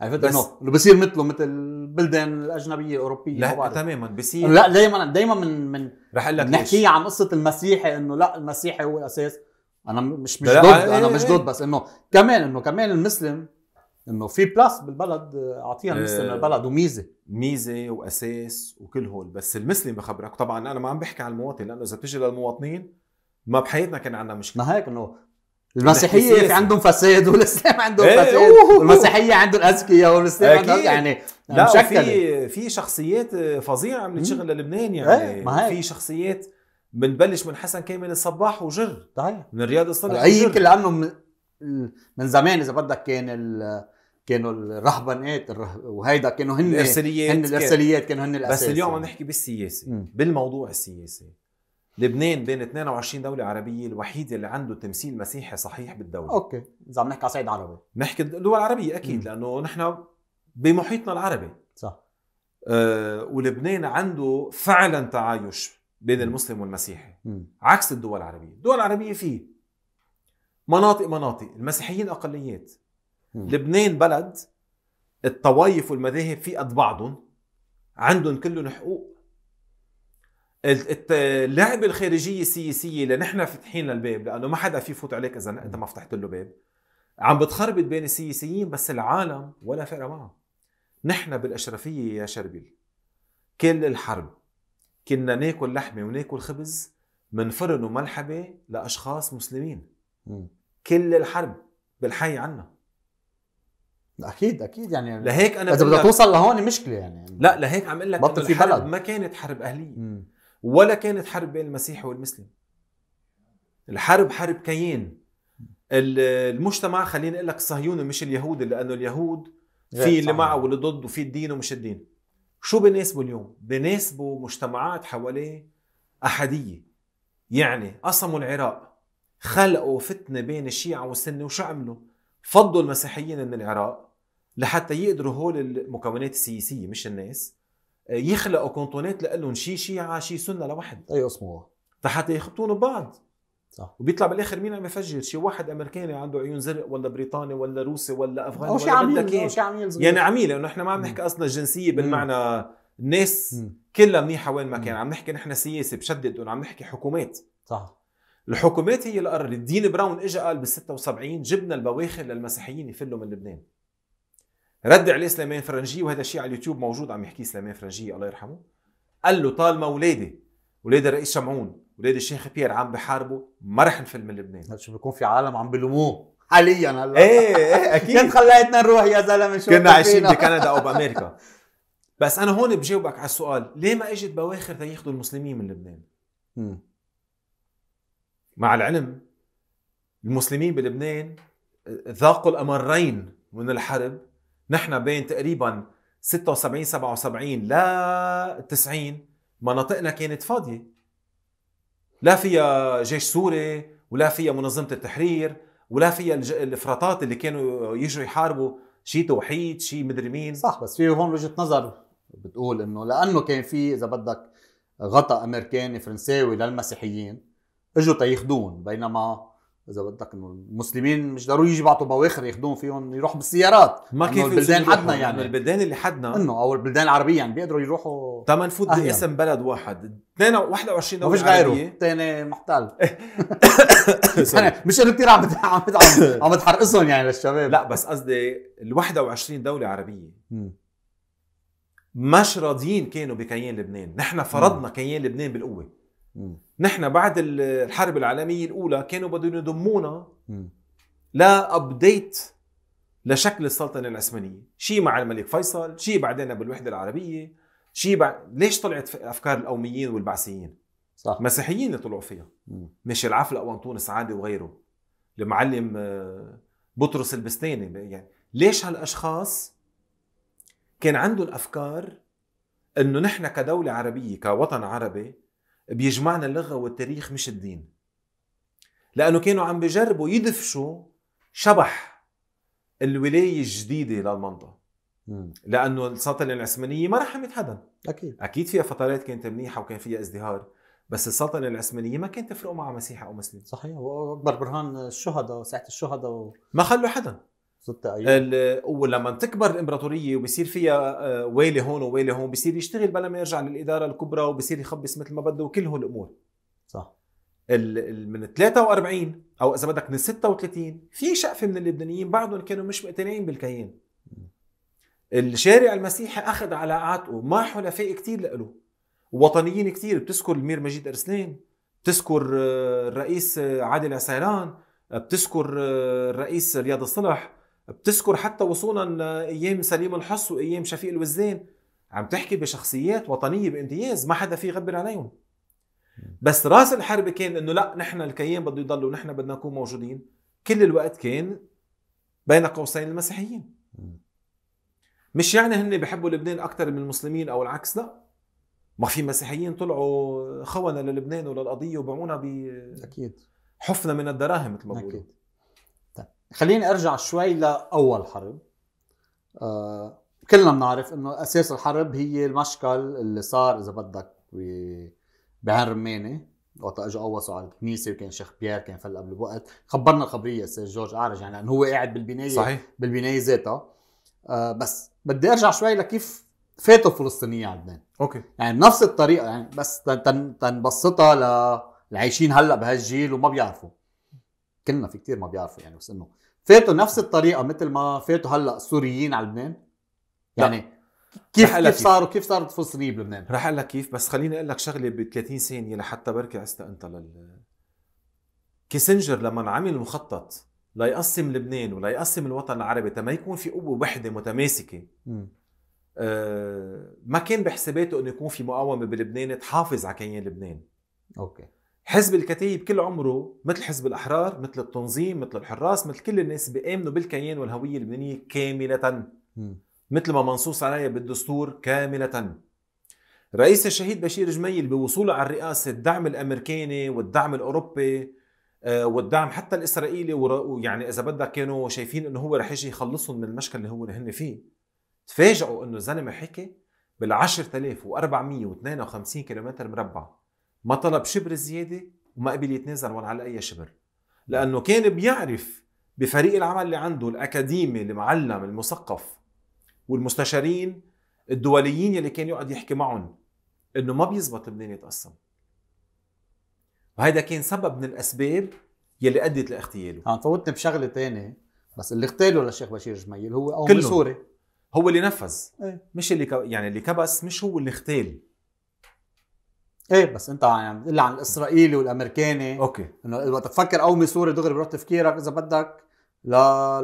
عرفت انه اللي بصير مثله مثل البلدان الاجنبيه الاوروبيه لا تماما بصير لا دايما دايما من من رح اقول لك نحكي عن قصه المسيحي انه لا المسيحي هو الاساس انا مش مش ضد إيه، انا إيه، مش إيه. ضد بس انه كمان انه كمان المسلم انه في بلس بالبلد اعطيها المسلم أه للبلد وميزه ميزه واساس وكل هول بس المسلم بخبرك طبعا انا ما عم بحكي عن المواطن لانه اذا بتجي للمواطنين ما بحياتنا كان عندنا مشكله ما هيك انه المسيحية في عندهم فساد والاسلام عندهم ايه فساد والمسيحية عندهم اذكياء والاسلام عندهم يعني لا في في شخصيات فظيعة عملت شغل للبنان إيه، يعني ايه في شخصيات بنبلش من حسن كامل الصباح وجر طيب من رياض اي يمكن لانه من, من زمان اذا بدك كان ال كانوا الرهبانات وهيدا كانوا هن الارساليات هن الارساليات كانوا هن الاساس بس اليوم عم نحكي بالسياسه بالموضوع السياسي لبنان بين 22 دولة عربية الوحيد اللي عنده تمثيل مسيحي صحيح بالدولة اوكي إذا عم نحكي على صعيد عربي نحكي دول عربية أكيد مم. لأنه نحن بمحيطنا العربي صح آه ولبنان عنده فعلا تعايش بين المسلم والمسيحي مم. عكس الدول العربية الدول العربية فيه مناطق مناطق المسيحيين أقليات مم. لبنان بلد الطوائف والمذاهب في قد بعضهم عندهم كلهم حقوق اللعبه الخارجيه السياسيه اللي نحن فاتحين الباب لانه ما حدا في يفوت عليك اذا انت ما فتحت له باب عم بتخربط بين السياسيين بس العالم ولا فرق معه نحن بالاشرفيه يا شربيل كل الحرب كنا ناكل لحمه وناكل خبز من فرن وملحمه لاشخاص مسلمين كل الحرب بالحي عنا اكيد اكيد يعني لهيك انا اذا بدك توصل لهون مشكله يعني لا لهيك عم اقول لك بطل في بلد ما كانت حرب اهليه ولا كانت حرب بين المسيح والمسلم الحرب حرب كيان المجتمع خليني اقول لك الصهيوني مش اليهودي لانه اليهود في اللي معه واللي ضد وفي الدين ومش الدين شو بناسبه اليوم؟ بناسبه مجتمعات حواليه احديه يعني قسموا العراق خلقوا فتنه بين الشيعه والسنه وشو عملوا؟ فضوا المسيحيين من العراق لحتى يقدروا هول المكونات السياسيه مش الناس يخلقوا كونتونات لهم شي شيعة شي سنة لوحد اي أيوة، اسمه حتى يخبطون ببعض صح وبيطلع بالاخر مين عم يفجر شي واحد امريكاني عنده عيون زرق ولا بريطاني ولا روسي ولا افغاني او شي عميل او شي عميل صغير. يعني عميل لانه احنا ما عم نحكي اصلا الجنسيه بالمعنى الناس كلها منيحه وين ما كان عم نحكي نحن سياسه بشدد عم نحكي حكومات صح الحكومات هي اللي قررت دين براون اجى قال بال 76 جبنا البواخر للمسيحيين يفلوا من لبنان رد عليه سليمان فرنجي وهذا الشيء على اليوتيوب موجود عم يحكي سليمان فرنجي الله يرحمه قال له طالما اولادي اولاد الرئيس شمعون اولاد الشيخ بيير عم بحاربوا ما رح نفل من لبنان شو بيكون في عالم عم بلوموه حاليا هلا ايه ايه اكيد كنت خليتنا نروح يا زلمه شو كنا عايشين بكندا او بامريكا بس انا هون بجاوبك على السؤال ليه ما اجت بواخر تاخذوا المسلمين من لبنان؟ مع العلم المسلمين بلبنان آه، ذاقوا الامرين من الحرب نحن بين تقريبا 76 77 ل 90 مناطقنا كانت فاضيه لا فيها جيش سوري ولا فيها منظمه التحرير ولا فيها الافراطات اللي كانوا يجوا يحاربوا شيء توحيد شيء مدري مين صح بس في هون وجهه نظر بتقول انه لانه كان في اذا بدك غطاء امريكاني فرنساوي للمسيحيين اجوا تياخدون بينما اذا بدك انه المسلمين مش ضروري يجي يبعثوا بواخر ياخذوهم فيهم يروحوا بالسيارات ما كيف البلدان حدنا يعني البلدان اللي حدنا انه او البلدان العربيه يعني بيقدروا يروحوا تما نفوت باسم بلد واحد 21 دوله ما فيش غيره ثاني محتل مش انه كثير عم عم عم تحرقصهم يعني للشباب لا بس قصدي ال 21 دوله عربيه مش راضيين كانوا بكيان لبنان، نحن فرضنا كيان لبنان بالقوه نحن بعد الحرب العالميه الاولى كانوا بدهم يضمونا لا ابديت لشكل السلطنه العثمانيه شيء مع الملك فيصل شيء بعدين بالوحده العربيه شيء بعد... ليش طلعت افكار القوميين والبعثيين صح مسيحيين اللي طلعوا فيها مم. مش أو اونطون سعاده وغيره المعلم آه، بطرس البستاني يعني ليش هالاشخاص كان عندهم افكار انه نحن كدوله عربيه كوطن عربي بيجمعنا اللغة والتاريخ مش الدين لأنه كانوا عم بجربوا يدفشوا شبح الولاية الجديدة للمنطقة لأنه السلطنة العثمانية ما رحمت حدا أكيد أكيد فيها فترات كانت منيحة وكان فيها ازدهار بس السلطنه العثمانيه ما كانت تفرق مع مسيحي او مسلم صحيح واكبر برهان الشهداء وساعه الشهداء و... ما خلوا حدا ستة ايام ولما تكبر الامبراطوريه وبصير فيها آه، ويله هون وويله هون بصير يشتغل بلا ما يرجع للاداره الكبرى وبصير يخبص مثل ما بده وكل هالامور صح من 43 او اذا بدك من 36 في شقفه من اللبنانيين بعدهم كانوا مش مقتنعين بالكيان الشارع المسيحي اخذ على عاتقه ما حلفاء كثير له وطنيين كثير بتذكر المير مجيد ارسلان بتذكر آه، الرئيس آه، عادل عسيران بتذكر الرئيس رياض الصلح بتذكر حتى وصولا ايام سليم الحص وايام شفيق الوزان عم تحكي بشخصيات وطنيه بامتياز ما حدا في يغبر عليهم بس راس الحرب كان انه لا نحن الكيان بده يضلوا نحن بدنا نكون موجودين كل الوقت كان بين قوسين المسيحيين مش يعني هن بحبوا لبنان اكثر من المسلمين او العكس لا ما في مسيحيين طلعوا خونه للبنان وللقضيه وباعونا ب اكيد حفنه من الدراهم مثل ما بيقولوا خليني ارجع شوي لاول حرب آه كلنا بنعرف انه اساس الحرب هي المشكل اللي صار اذا بدك بعين رمانه وقت اجوا قوصوا على الكنيسه وكان شيخ بيير كان فل قبل بوقت خبرنا الخبريه استاذ جورج اعرج يعني لانه هو قاعد بالبنايه صحيح بالبنايه ذاتها آه بس بدي ارجع شوي لكيف فاتوا الفلسطينيين على لبنان اوكي يعني بنفس الطريقه يعني بس تنبسطها للعايشين هلا بهالجيل وما بيعرفوا كلنا في كتير ما بيعرفوا يعني بس انه فاتوا نفس الطريقه مثل ما فاتوا هلا السوريين على لبنان يعني لا. كيف كيف صاروا كيف صارت تفوز بلبنان رح اقول لك كيف بس خليني اقول لك شغله ب 30 ثانيه لحتى بركي عزت انت لل كيسنجر لما عمل مخطط ليقسم لبنان وليقسم الوطن العربي تما يكون في قوه وحده متماسكه م. آه ما كان بحساباته انه يكون في مقاومه بلبنان تحافظ على كيان لبنان اوكي حزب الكتايب كل عمره مثل حزب الاحرار مثل التنظيم مثل الحراس مثل كل الناس بيامنوا بالكيان والهويه اللبنانيه كامله مثل ما منصوص عليها بالدستور كامله رئيس الشهيد بشير جميل بوصوله على الرئاسه الدعم الامريكاني والدعم الاوروبي آه، والدعم حتى الاسرائيلي ويعني اذا بدك كانوا شايفين انه هو رح يجي يخلصهم من المشكل اللي هو هن فيه تفاجئوا انه الزلمه حكي بال 10452 كيلومتر مربع ما طلب شبر زياده وما قبل يتنازل ولا على اي شبر نعم. لانه كان بيعرف بفريق العمل اللي عنده الاكاديمي المعلم المثقف والمستشارين الدوليين اللي كان يقعد يحكي معهم انه ما بيزبط لبنان يتقسم وهيدا كان سبب من الاسباب يلي ادت لاغتياله عم فوتني بشغله ثانيه بس اللي اغتاله للشيخ بشير جميل هو او قومي سوري هو اللي نفذ ايه؟ مش اللي يعني اللي كبس مش هو اللي اغتال ايه بس انت عم يعني بتقول عن الاسرائيلي والامريكاني اوكي انه وقت تفكر قومي سوري دغري بروح تفكيرك اذا بدك ل...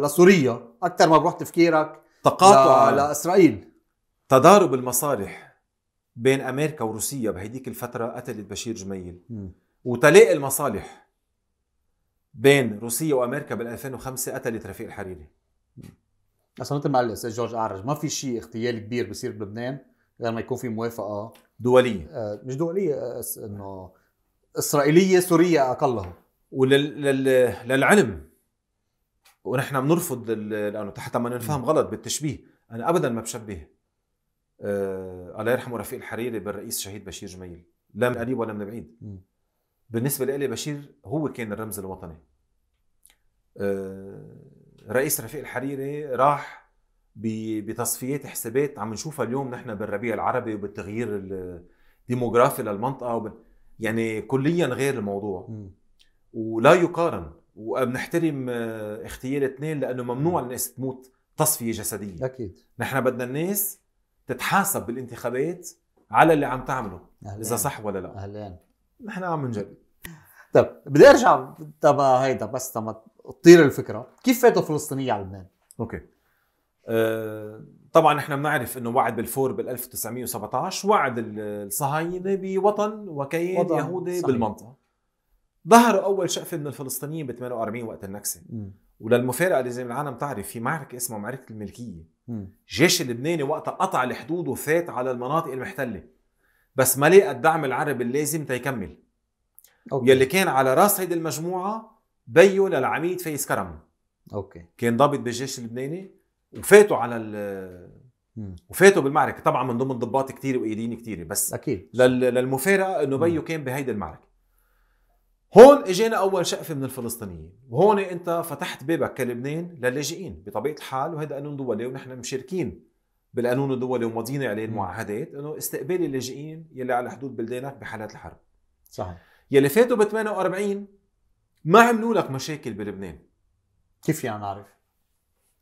لسوريا اكثر ما بروح تفكيرك تقاطع ل... لاسرائيل تضارب المصالح بين امريكا وروسيا بهديك الفتره قتلت بشير جميل وتلاقي المصالح بين روسيا وامريكا بال 2005 قتلت رفيق الحريري اصلا مثل ما قال الاستاذ جورج اعرج ما في شيء اغتيال كبير بصير بلبنان غير ما يكون في موافقه دوليه آه، مش دوليه آه، انه اسرائيليه سوريه اقلها وللعلم ونحن بنرفض لانه حتى ما نفهم غلط بالتشبيه انا ابدا ما بشبه أه الله يرحمه رفيق الحريري بالرئيس شهيد بشير جميل لا من قريب ولا من بعيد بالنسبه لي بشير هو كان الرمز الوطني أه رئيس رفيق الحريري راح بتصفيات حسابات عم نشوفها اليوم نحن بالربيع العربي وبالتغيير الديموغرافي للمنطقه وب... يعني كليا غير الموضوع م. ولا يقارن وبنحترم اغتيال آه، اثنين لانه ممنوع الناس تموت تصفيه جسديه اكيد نحن بدنا الناس تتحاسب بالانتخابات على اللي عم تعمله أهلين. اذا صح ولا لا اهلين نحن عم نجرب طيب بدي ارجع طب هيدا بس تطير الفكره كيف فاتوا الفلسطينيه على لبنان اوكي آه، طبعا احنا بنعرف انه وعد بالفور بال 1917 وعد الصهاينه بوطن وكيان يهودي صحيح. بالمنطقه ظهروا اول شقفه من الفلسطينيين ب 48 وقت النكسه م. وللمفارقه لازم العالم تعرف في معركه اسمها معركه الملكيه الجيش اللبناني وقتها قطع الحدود وفات على المناطق المحتله بس ما لقى الدعم العربي اللازم تيكمل أوكي. يلي كان على راس هيدي المجموعه بيو للعميد فايز كرم اوكي كان ضابط بالجيش اللبناني وفاتوا على ال وفاتوا بالمعركه طبعا من ضمن ضباط كتير وايديين كتير بس اكيد للمفارقه انه بيو كان بهيدي المعركه هون اجينا اول شقفه من الفلسطينيين وهون انت فتحت بابك كلبنان للاجئين بطبيعه الحال وهذا قانون دولي ونحن مشاركين بالقانون الدولي وماضيين عليه المعاهدات انه استقبال اللاجئين يلي على حدود بلدانك بحالات الحرب صحيح يلي فاتوا ب 48 ما عملوا لك مشاكل بلبنان كيف يعني نعرف؟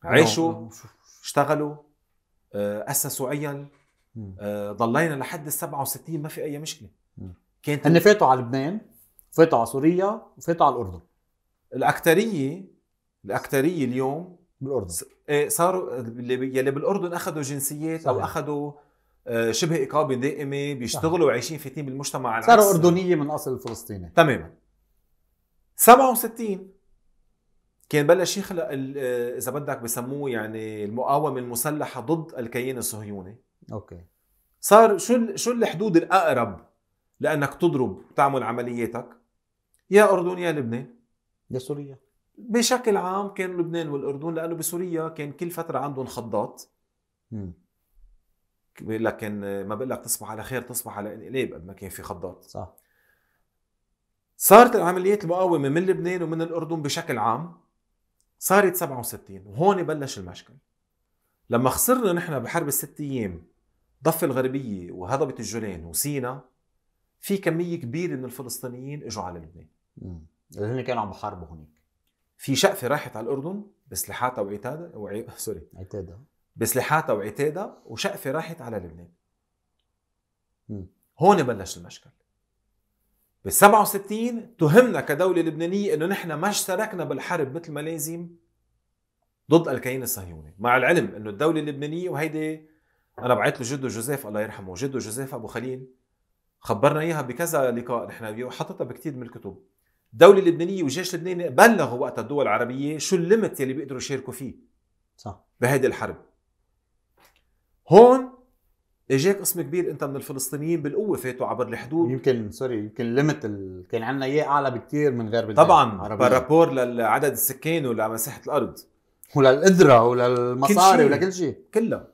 عاشوا اشتغلوا آه، اسسوا عيال آه، ضلينا لحد ال 67 ما في اي مشكله كانت هن فاتوا على لبنان فاتوا على سوريا وفاتوا على الاردن الاكثريه الاكثريه اليوم بالاردن إيه، صاروا يلي بالاردن اخذوا جنسيات او اخذوا آه، شبه اقامه دائمه بيشتغلوا وعايشين فاتين بالمجتمع على صاروا اردنيه من اصل فلسطيني تماما 67 كان بلش يخلق اذا بدك بسموه يعني المقاومه المسلحه ضد الكيان الصهيوني اوكي صار شو شو الحدود الاقرب لانك تضرب وتعمل عملياتك يا اردن يا لبنان يا سوريا بشكل عام كانوا لبنان والاردن لانه بسوريا كان كل فتره عندهم خضات بقول لك كان ما بقول لك تصبح على خير تصبح على انقلاب قد ما كان في خضات صح صارت العمليات المقاومه من لبنان ومن الاردن بشكل عام صارت 67 وهون بلش المشكل لما خسرنا نحن بحرب الست ايام ضفة الغربية وهضبة الجولان وسينا في كمية كبيرة من الفلسطينيين اجوا على لبنان اللي هن كانوا عم بحاربوا هناك في شقفة راحت على الأردن بسلاحاتها وعتادة وعي... سوري عتادة بسلاحاتها وعتادة وشقفة راحت على لبنان هون بلش المشكل بال 67 تهمنا كدوله لبنانيه انه نحن ما اشتركنا بالحرب مثل ما لازم ضد الكيان الصهيوني مع العلم انه الدوله اللبنانيه وهيدي انا بعت له جده جوزيف الله يرحمه جده جوزيف ابو خليل خبرنا اياها بكذا لقاء نحن وحطتها بكثير من الكتب الدوله اللبنانيه والجيش اللبناني بلغوا وقتها الدول العربيه شو الليمت يلي بيقدروا يشاركوا فيه صح بهيدي الحرب هون اجاك قسم كبير انت من الفلسطينيين بالقوه فاتوا عبر الحدود يمكن سوري يمكن ليمت ال... كان عندنا اياه اعلى بكثير من غير طبعا بارابور لعدد السكان ولمساحه الارض وللقدره وللمصاري ولكل شيء كلها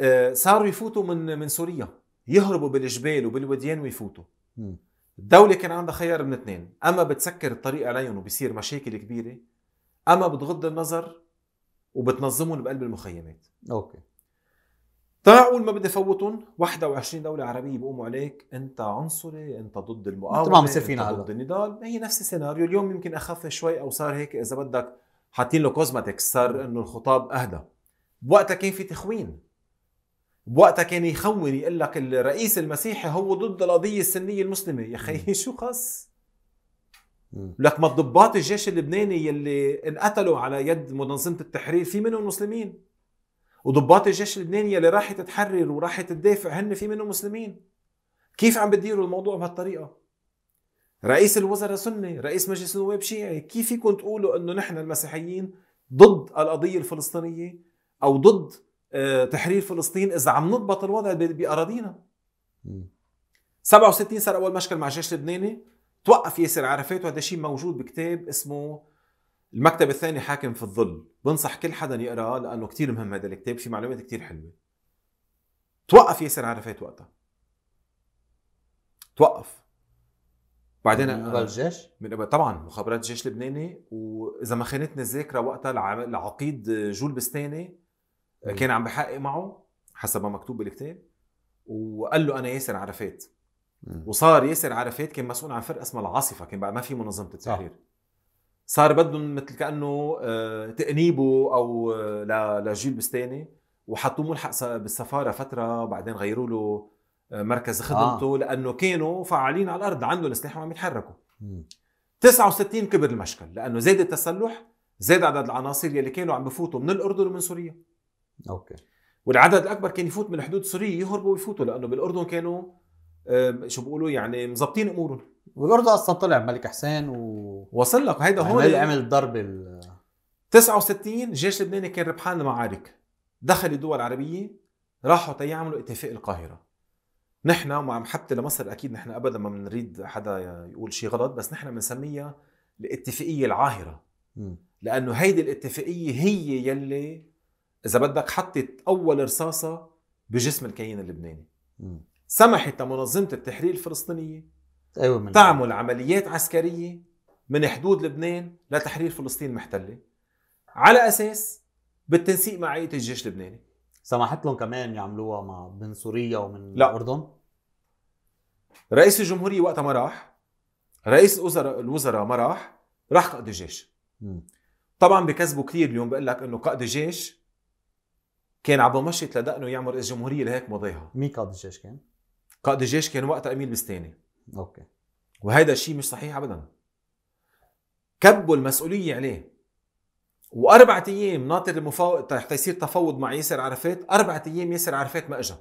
آه صاروا يفوتوا من من سوريا يهربوا بالجبال وبالوديان ويفوتوا م. الدولة كان عندها خيار من اثنين، أما بتسكر الطريق عليهم وبصير مشاكل كبيرة، أما بتغض النظر وبتنظمهم بقلب المخيمات. أوكي. تاعوا ما بدي فوتهم 21 دولة عربية بقوموا عليك أنت عنصري أنت ضد المقاومة أنت بصير فينا ضد النضال هي نفس السيناريو اليوم يمكن أخف شوي أو صار هيك إذا بدك حاطين له كوزماتيك صار إنه الخطاب أهدى بوقتها كان في تخوين بوقتها كان يخون يقول لك الرئيس المسيحي هو ضد القضية السنية المسلمة يا خي شو خص؟ لك ما الضباط الجيش اللبناني يلي انقتلوا على يد منظمة التحرير في منهم مسلمين وضباط الجيش اللبناني اللي راحت تحرر وراحت تدافع هن في منهم مسلمين كيف عم بتديروا الموضوع بهالطريقه رئيس الوزراء سني رئيس مجلس النواب شيعي كيف فيكم تقولوا انه نحن المسيحيين ضد القضيه الفلسطينيه او ضد آه، تحرير فلسطين اذا عم نضبط الوضع باراضينا 67 صار اول مشكل مع الجيش اللبناني توقف ياسر عرفات وهذا الشيء موجود بكتاب اسمه المكتب الثاني حاكم في الظل بنصح كل حدا يقرا لانه كثير مهم هذا الكتاب في معلومات كثير حلوه توقف ياسر عرفات وقتها توقف بعدين من قبل الجيش؟ من قبل طبعا مخابرات الجيش اللبناني واذا ما خانتني الذاكره وقتها العقيد جول بستاني كان عم بحقق معه حسب ما مكتوب بالكتاب وقال له انا ياسر عرفات وصار ياسر عرفات كان مسؤول عن فرقه اسمها العاصفه كان بعد ما في منظمه التحرير صار بدهم مثل كانه آه، تانيبه او آه، لجيل بستاني وحطوه ملحق بالسفاره فتره وبعدين غيروا له آه، مركز خدمته آه. لانه كانوا فعالين على الارض عندهم السلاح وعم يتحركوا 69 كبر المشكل لانه زاد التسلح زاد عدد العناصر يلي كانوا عم بفوتوا من الاردن ومن سوريا اوكي والعدد الاكبر كان يفوت من الحدود السوريه يهربوا ويفوتوا لانه بالاردن كانوا شو بيقولوا يعني مظبطين امورهم والاردن اصلا طلع الملك حسين ووصل لك هيدا هو اللي عمل الضرب ال 69 الجيش اللبناني كان ربحان المعارك دخل الدول العربيه راحوا تيعملوا اتفاق القاهره نحن ومع حتى لمصر اكيد نحن ابدا ما بنريد حدا يقول شيء غلط بس نحن بنسميها الاتفاقيه العاهره لانه هيدي الاتفاقيه هي يلي اذا بدك حطت اول رصاصه بجسم الكيان اللبناني سمحت لمنظمه التحرير الفلسطينيه تقاوم أيوة، تعمل عمليات عسكريه من حدود لبنان لتحرير فلسطين محتله على اساس بالتنسيق مع عائله الجيش اللبناني سمحت لهم كمان يعملوها مع من سوريا ومن لا. الاردن رئيس الجمهوريه وقتها ما راح رئيس الوزراء الوزراء ما راح راح قائد الجيش م. طبعا بكذبوا كثير اليوم بقول لك انه قائد الجيش كان عم بمشط لدقنه يعمل رئيس جمهوريه لهيك مضيها مين قائد الجيش كان؟ قائد الجيش كان وقتها اميل بستاني اوكي وهذا الشيء مش صحيح ابدا كبوا المسؤوليه عليه واربعة ايام ناطر المفاوض حتى يصير تفاوض مع ياسر عرفات اربعة ايام ياسر عرفات ما اجا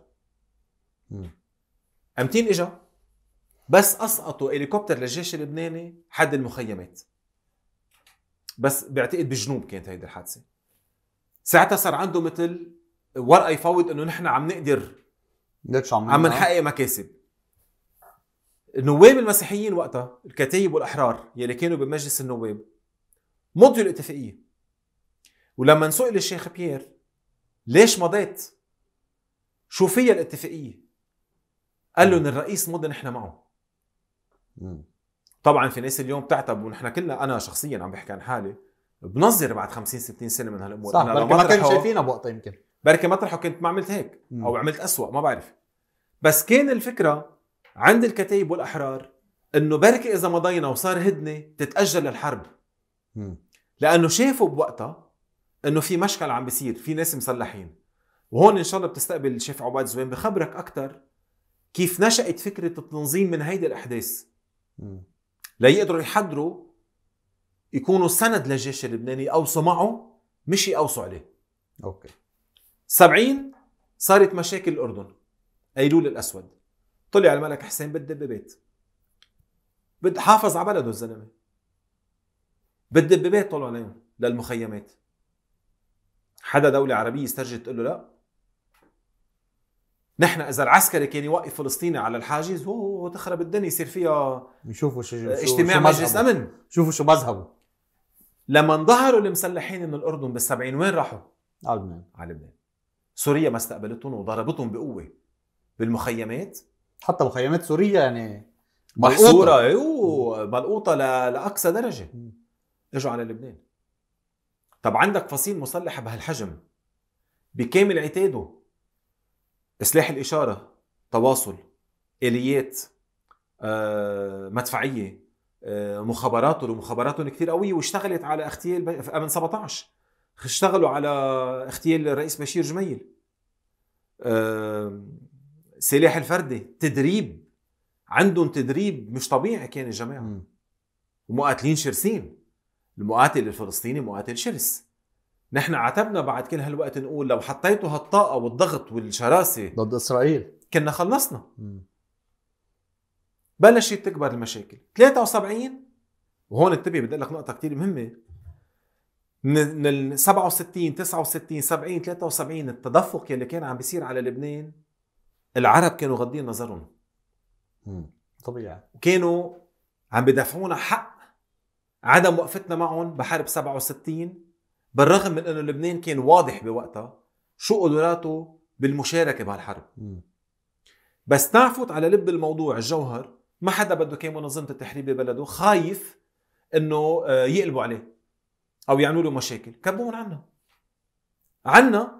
امتين اجا بس اسقطوا هليكوبتر للجيش اللبناني حد المخيمات بس بعتقد بالجنوب كانت هيدي الحادثه ساعتها صار عنده مثل ورقه يفوض انه نحن عم نقدر ليش عم عم نحقق مكاسب النواب المسيحيين وقتها الكتايب والاحرار يلي كانوا بمجلس النواب مضوا الاتفاقيه ولما انسئل الشيخ بيير ليش مضيت؟ شو فيها الاتفاقيه؟ قال لهم الرئيس مضي نحن معه طبعا في ناس اليوم بتعتب ونحن كلنا انا شخصيا عم بحكي عن حالي بنظر بعد 50 60 سنه من هالامور صح بركي ما كانوا شايفينها بوقتها يمكن بركي مطرحه كنت ما عملت هيك او عملت أسوأ ما بعرف بس كان الفكره عند الكتايب والاحرار انه بركي اذا مضينا وصار هدنه تتاجل الحرب لانه شافوا بوقتها انه في مشكل عم بيصير في ناس مسلحين وهون ان شاء الله بتستقبل الشيخ عباد زوين بخبرك اكثر كيف نشات فكره التنظيم من هيدي الاحداث م. ليقدروا يحضروا يكونوا سند للجيش اللبناني يقوصوا معه مش يقوصوا عليه اوكي 70 صارت مشاكل الاردن ايلول الاسود طلع الملك حسين بالدبابات بد حافظ على بلده الزلمه بالدبابات طلعوا عليهم للمخيمات حدا دولة عربية استرجت تقول له لا نحن اذا العسكري كان يوقف فلسطيني على الحاجز هو تخرب الدنيا يصير فيها يشوفوا اجتماع شو مجلس امن شوفوا شو مذهبه لما انظهروا المسلحين من الاردن بالسبعين وين راحوا؟ على لبنان على لبنان سوريا ما استقبلتهم وضربتهم بقوه بالمخيمات حتى مخيمات سوريا يعني محصوره ايوه ملقوطه لاقصى درجه اجوا على لبنان طب عندك فصيل مسلح بهالحجم بكامل عتاده سلاح الاشاره تواصل اليات آه، مدفعيه آه، مخابراته ومخابراتهم كثير قويه واشتغلت على اغتيال في امن 17 اشتغلوا على اغتيال الرئيس بشير جميل آه، سلاح الفردي تدريب عندهم تدريب مش طبيعي كان الجماعه ومقاتلين شرسين المقاتل الفلسطيني مقاتل شرس نحن عتبنا بعد كل هالوقت نقول لو حطيتوا هالطاقه والضغط والشراسه ضد اسرائيل كنا خلصنا بلشت تكبر المشاكل 73 وهون انتبه بدي اقول لك نقطه كثير مهمه من 67 69 70 73 التدفق يلي كان عم بيصير على لبنان العرب كانوا غاضين نظرهم طبيعي كانوا عم بدافعونا حق عدم وقفتنا معهم بحرب 67 بالرغم من انه لبنان كان واضح بوقتها شو قدراته بالمشاركه بهالحرب بس تعفوت على لب الموضوع الجوهر ما حدا بده كان منظمه التحرير ببلده خايف انه آه، يقلبوا عليه او يعملوا له مشاكل كبوهم عنا عنا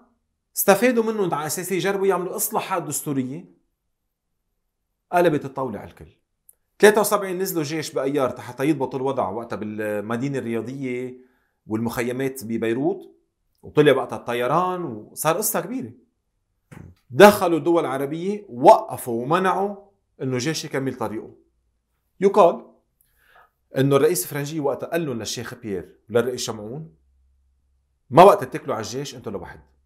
استفادوا منهم على اساس يجربوا يعملوا اصلاحات دستوريه قلبت الطاوله على الكل 73 نزلوا جيش بايار حتى يضبطوا الوضع وقتها بالمدينه الرياضيه والمخيمات ببيروت وطلع وقتها الطيران وصار قصه كبيره دخلوا دول عربيه وقفوا ومنعوا انه جيش يكمل طريقه يقال انه الرئيس الفرنجي وقتها قال لهم للشيخ بيير وللرئيس شمعون ما وقت تتكلوا على الجيش انتوا لوحدكم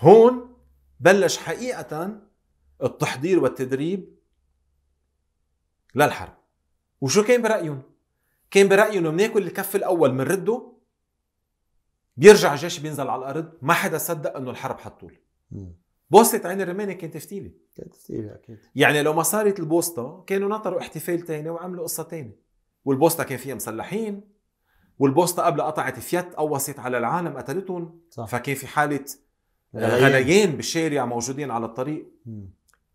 هون بلش حقيقة التحضير والتدريب للحرب وشو كان برأيهم؟ كان برأيهم بناكل الكف الأول بنرده بيرجع الجيش بينزل على الأرض ما حدا صدق إنه الحرب حتطول بوسطة عين الرمانة كانت فتيلة كانت فتيلة أكيد يعني لو ما صارت البوسطة كانوا نطروا احتفال تاني وعملوا قصة تاني والبوسطة كان فيها مسلحين والبوسطة قبل قطعت فيات قوصت على العالم قتلتهم صح. فكان في حالة آه، غنيين بالشارع يعني موجودين على الطريق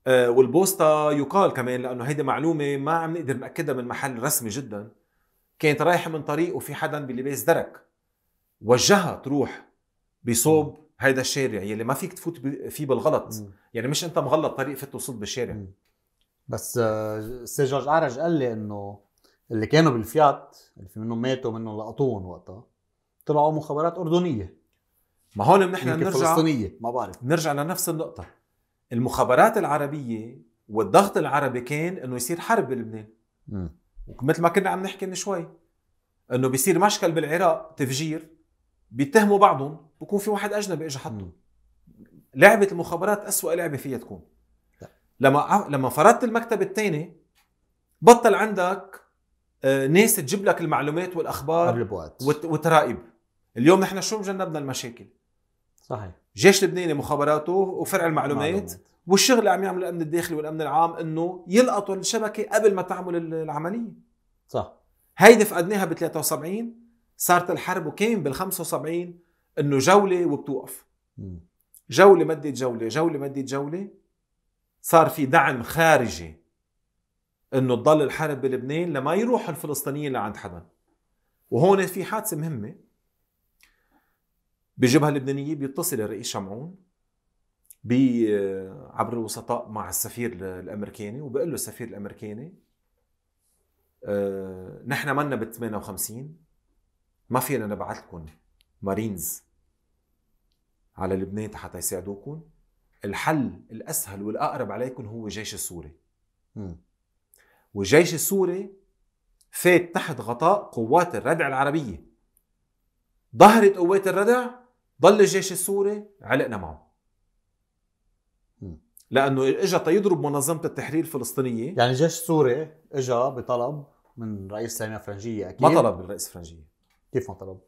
آه والبوستا يقال كمان لأنه هيدي معلومة ما عم نقدر نأكدها من محل رسمي جدا كانت رايحة من طريق وفي حدا بلباس درك وجهها تروح بصوب هيدا الشارع يلي يعني ما فيك تفوت فيه بالغلط مم. يعني مش انت مغلط طريق فت وصلت بالشارع مم. بس آه، سي جورج عرج قال لي انه اللي كانوا بالفيات اللي في منهم ماتوا منهم لقطوهم وقتها طلعوا مخابرات اردنيه ما هون بنحن بنرجع فلسطينية ما بعرف بنرجع لنفس النقطة المخابرات العربية والضغط العربي كان انه يصير حرب بلبنان مثل ما كنا عم نحكي من شوي انه بيصير مشكل بالعراق تفجير بيتهموا بعضهم بكون في واحد اجنبي اجى حطهم لعبه المخابرات أسوأ لعبه فيها تكون لما لما فرضت المكتب الثاني بطل عندك آه، ناس تجيب لك المعلومات والاخبار وترائب اليوم نحن شو مجنبنا المشاكل صحيح جيش لبناني مخابراته وفرع المعلومات معلومات. والشغل اللي عم يعمله الامن الداخلي والامن العام انه يلقطوا الشبكه قبل ما تعمل العمليه صح هيدي فقدناها ب 73 صارت الحرب وكان بال 75 انه جوله وبتوقف م. جوله مدت جوله جوله مدت جوله صار في دعم خارجي انه تضل الحرب بلبنان لما يروح الفلسطينيين لعند حدا وهون في حادثه مهمه بالجبهه اللبنانيه بيتصل الرئيس شمعون عبر الوسطاء مع السفير الامريكاني وبقول له السفير الامريكاني آه، نحن منا بال 58 ما فينا نبعث لكم مارينز على لبنان حتى يساعدوكم الحل الاسهل والاقرب عليكم هو الجيش السوري والجيش السوري فات تحت غطاء قوات الردع العربيه ظهرت قوات الردع ضل الجيش السوري علقنا معه لانه اجى يضرب منظمه التحرير الفلسطينيه يعني الجيش السوري اجى بطلب من رئيس الجمعيه الفرنجيه اكيد ما طلب من الرئيس فرنجيه كيف ما طلب؟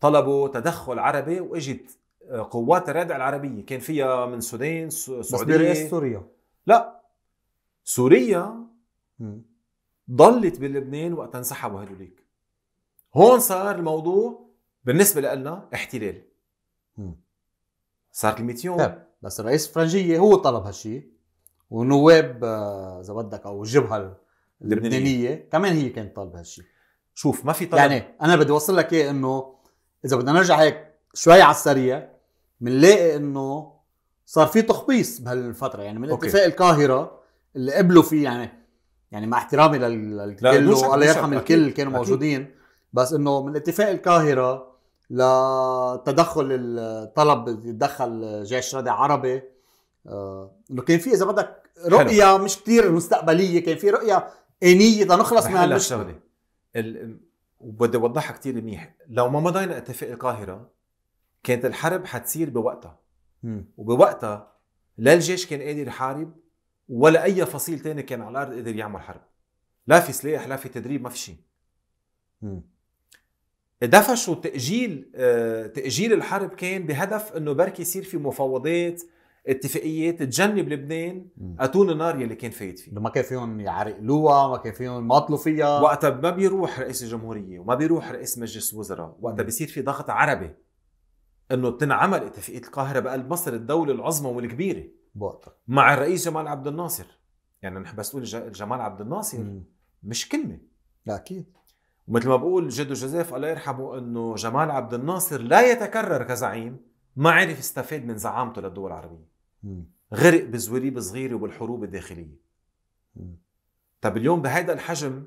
طلبوا تدخل عربي واجت آه، قوات الرادع العربيه كان فيها من السودان سعوديه بس برئاسه سوريا لا سوريا ضلت بلبنان وقت انسحبوا هدوليك هون صار الموضوع بالنسبه لنا احتلال صارت ال 100 يوم طيب. بس الرئيس الفرنجيه هو طلب هالشيء ونواب آه، اذا بدك او الجبهه اللبنانيه كمان هي كانت طالبه هالشيء شوف ما في طلب يعني انا بدي اوصل لك ايه انه اذا بدنا نرجع هيك شوي على السريع بنلاقي انه صار في تخبيص بهالفتره يعني من اتفاق القاهره اللي قبلوا فيه يعني يعني مع احترامي للكل الله يرحم الكل كانوا موجودين بس انه من اتفاق القاهره لتدخل الطلب يتدخل جيش ردع عربي آه، انه كان في اذا بدك رؤيه حلو. مش كثير مستقبليه كان في رؤيه انيه لنخلص من هالشغله وبدي اوضحها كثير منيح لو ما مضينا اتفاق القاهره كانت الحرب حتصير بوقتها م. وبوقتها لا الجيش كان قادر يحارب ولا اي فصيل تاني كان على الارض قادر يعمل حرب لا في سلاح لا في تدريب ما في شيء دفشوا تاجيل آه، تاجيل الحرب كان بهدف انه بركي يصير في مفاوضات اتفاقيات تجنب لبنان اتون النار يلي كان فايت فيه ما كان فيهم يعرقلوها ما كان فيهم يماطلوا فيها وقتها ما بيروح رئيس الجمهوريه وما بيروح رئيس مجلس وزراء وقتها بيصير في ضغط عربي انه تنعمل اتفاقيه القاهره بقلب مصر الدوله العظمى والكبيره بوقتها مع الرئيس جمال عبد الناصر يعني نحن بس نقول جمال عبد الناصر مم. مش كلمه لا اكيد ومثل ما بقول جدو جوزيف الله يرحمه انه جمال عبد الناصر لا يتكرر كزعيم ما عرف يستفاد من زعامته للدول العربيه غرق بزواليب صغيره وبالحروب الداخليه طب اليوم بهيدا الحجم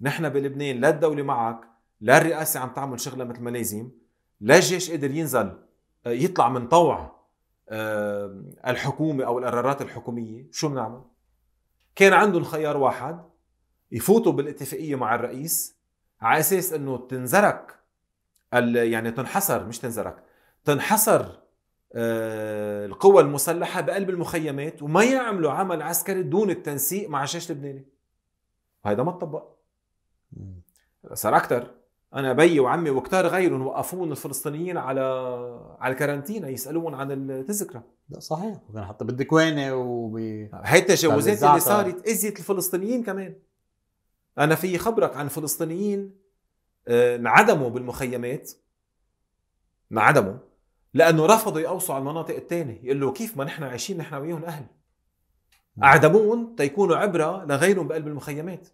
نحن بلبنان لا الدوله معك لا الرئاسه عم تعمل شغلها مثل ما لازم لا الجيش قادر ينزل آه، يطلع من طوع آه، الحكومه او القرارات الحكوميه شو بنعمل كان عندهم خيار واحد يفوتوا بالاتفاقيه مع الرئيس على اساس انه تنزرك يعني تنحصر مش تنزرك تنحصر آه، القوى المسلحة بقلب المخيمات وما يعملوا عمل عسكري دون التنسيق مع الجيش اللبناني وهيدا ما تطبق صار أكثر أنا بيي وعمي وكتار غيرهم وقفون الفلسطينيين على على الكارانتينا يسألون عن التذكرة لا صحيح وكان حتى بالدكوانة وب هي التجاوزات اللي صارت أذيت الفلسطينيين كمان انا في خبرك عن فلسطينيين آه، انعدموا بالمخيمات انعدموا لانه رفضوا يقوصوا على المناطق الثانيه يقول له كيف ما نحن عايشين نحن وياهم اهل اعدمون تيكونوا عبره لغيرهم بقلب المخيمات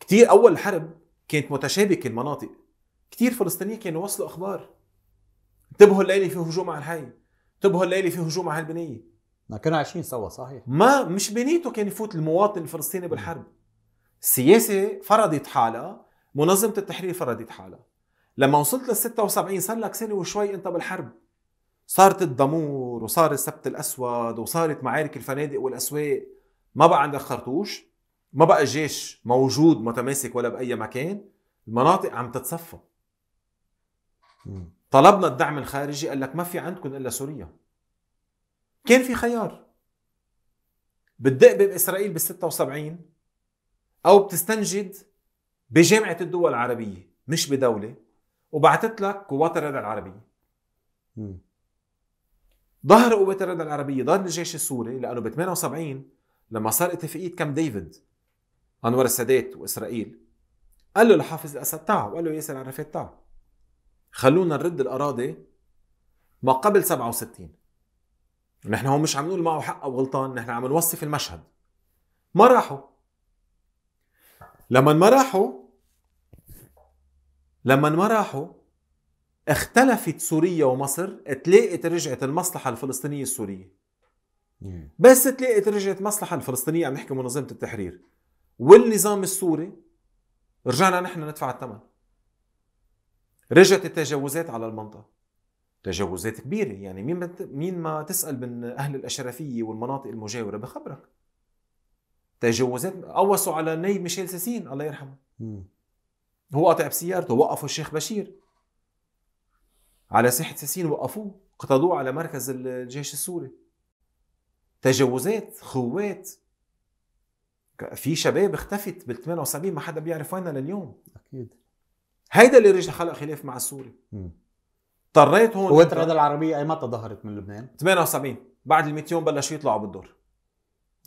كثير اول الحرب كانت متشابكه المناطق كثير فلسطينيين كانوا يوصلوا اخبار انتبهوا الليله في هجوم على الحي انتبهوا الليله في هجوم على البنيه ما كانوا عايشين سوا صحيح ما مش بنيته كان يفوت المواطن الفلسطيني بالحرب السياسه فرضت حالها منظمه التحرير فرضت حالها لما وصلت لل 76 صار لك سنه وشوي انت بالحرب صارت الضمور وصار السبت الاسود وصارت معارك الفنادق والاسواق ما بقى عندك خرطوش ما بقى الجيش موجود متماسك ولا باي مكان المناطق عم تتصفى طلبنا الدعم الخارجي قال لك ما في عندكم الا سوريا كان في خيار بتدق باسرائيل بال 76 او بتستنجد بجامعه الدول العربيه مش بدوله وبعثت لك قوات الردع العربيه م. ظهر قوات الردع العربيه ضد الجيش السوري لانه ب 78 لما صار اتفاقيه كام ديفيد انور السادات واسرائيل قال له لحافظ الاسد تعه وقال له ياسر عرفات تعه خلونا نرد الاراضي ما قبل 67 نحن هون مش عم نقول معه حق او غلطان نحن عم نوصف المشهد ما راحوا لما ما راحوا لما ما راحوا اختلفت سوريا ومصر تلاقت رجعت المصلحه الفلسطينيه السوريه بس تلاقت رجعت مصلحه الفلسطينيه عم نحكي منظمه التحرير والنظام السوري رجعنا نحن ندفع الثمن رجعت التجاوزات على المنطقه تجاوزات كبيرة يعني مين ما مين ما تسأل من أهل الأشرفية والمناطق المجاورة بخبرك تجاوزات قوصوا على نايب ميشيل ساسين الله يرحمه هو قاطع بسيارته وقفوا الشيخ بشير على ساحة ساسين وقفوه قتلوه على مركز الجيش السوري تجاوزات خوات في شباب اختفت بال 78 ما حدا بيعرف وينها لليوم اكيد هيدا اللي رجع خلق خلاف مع السوري م. اضطريت هون الرياضة العربيه اي متى ظهرت من لبنان؟ 78 بعد ال 100 يوم بلشوا يطلعوا بالدور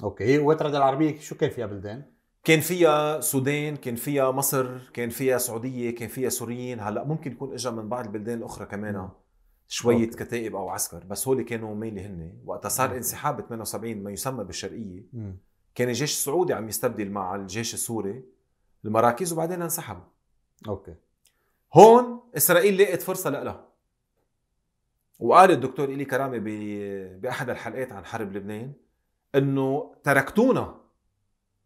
اوكي الرياضة العربيه شو كان فيها بلدان؟ كان فيها سودان، كان فيها مصر، كان فيها سعوديه، كان فيها سوريين، هلا ممكن يكون اجى من بعض البلدان الاخرى كمان شوية أوكي. كتائب أو عسكر بس هول كانوا ميلي هن وقتها صار انسحاب ب 78 ما يسمى بالشرقية م. كان الجيش السعودي عم يستبدل مع الجيش السوري المراكز وبعدين انسحبوا اوكي هون إسرائيل لقت فرصة لها وقال الدكتور إلي كرامة بأحد الحلقات عن حرب لبنان أنه تركتونا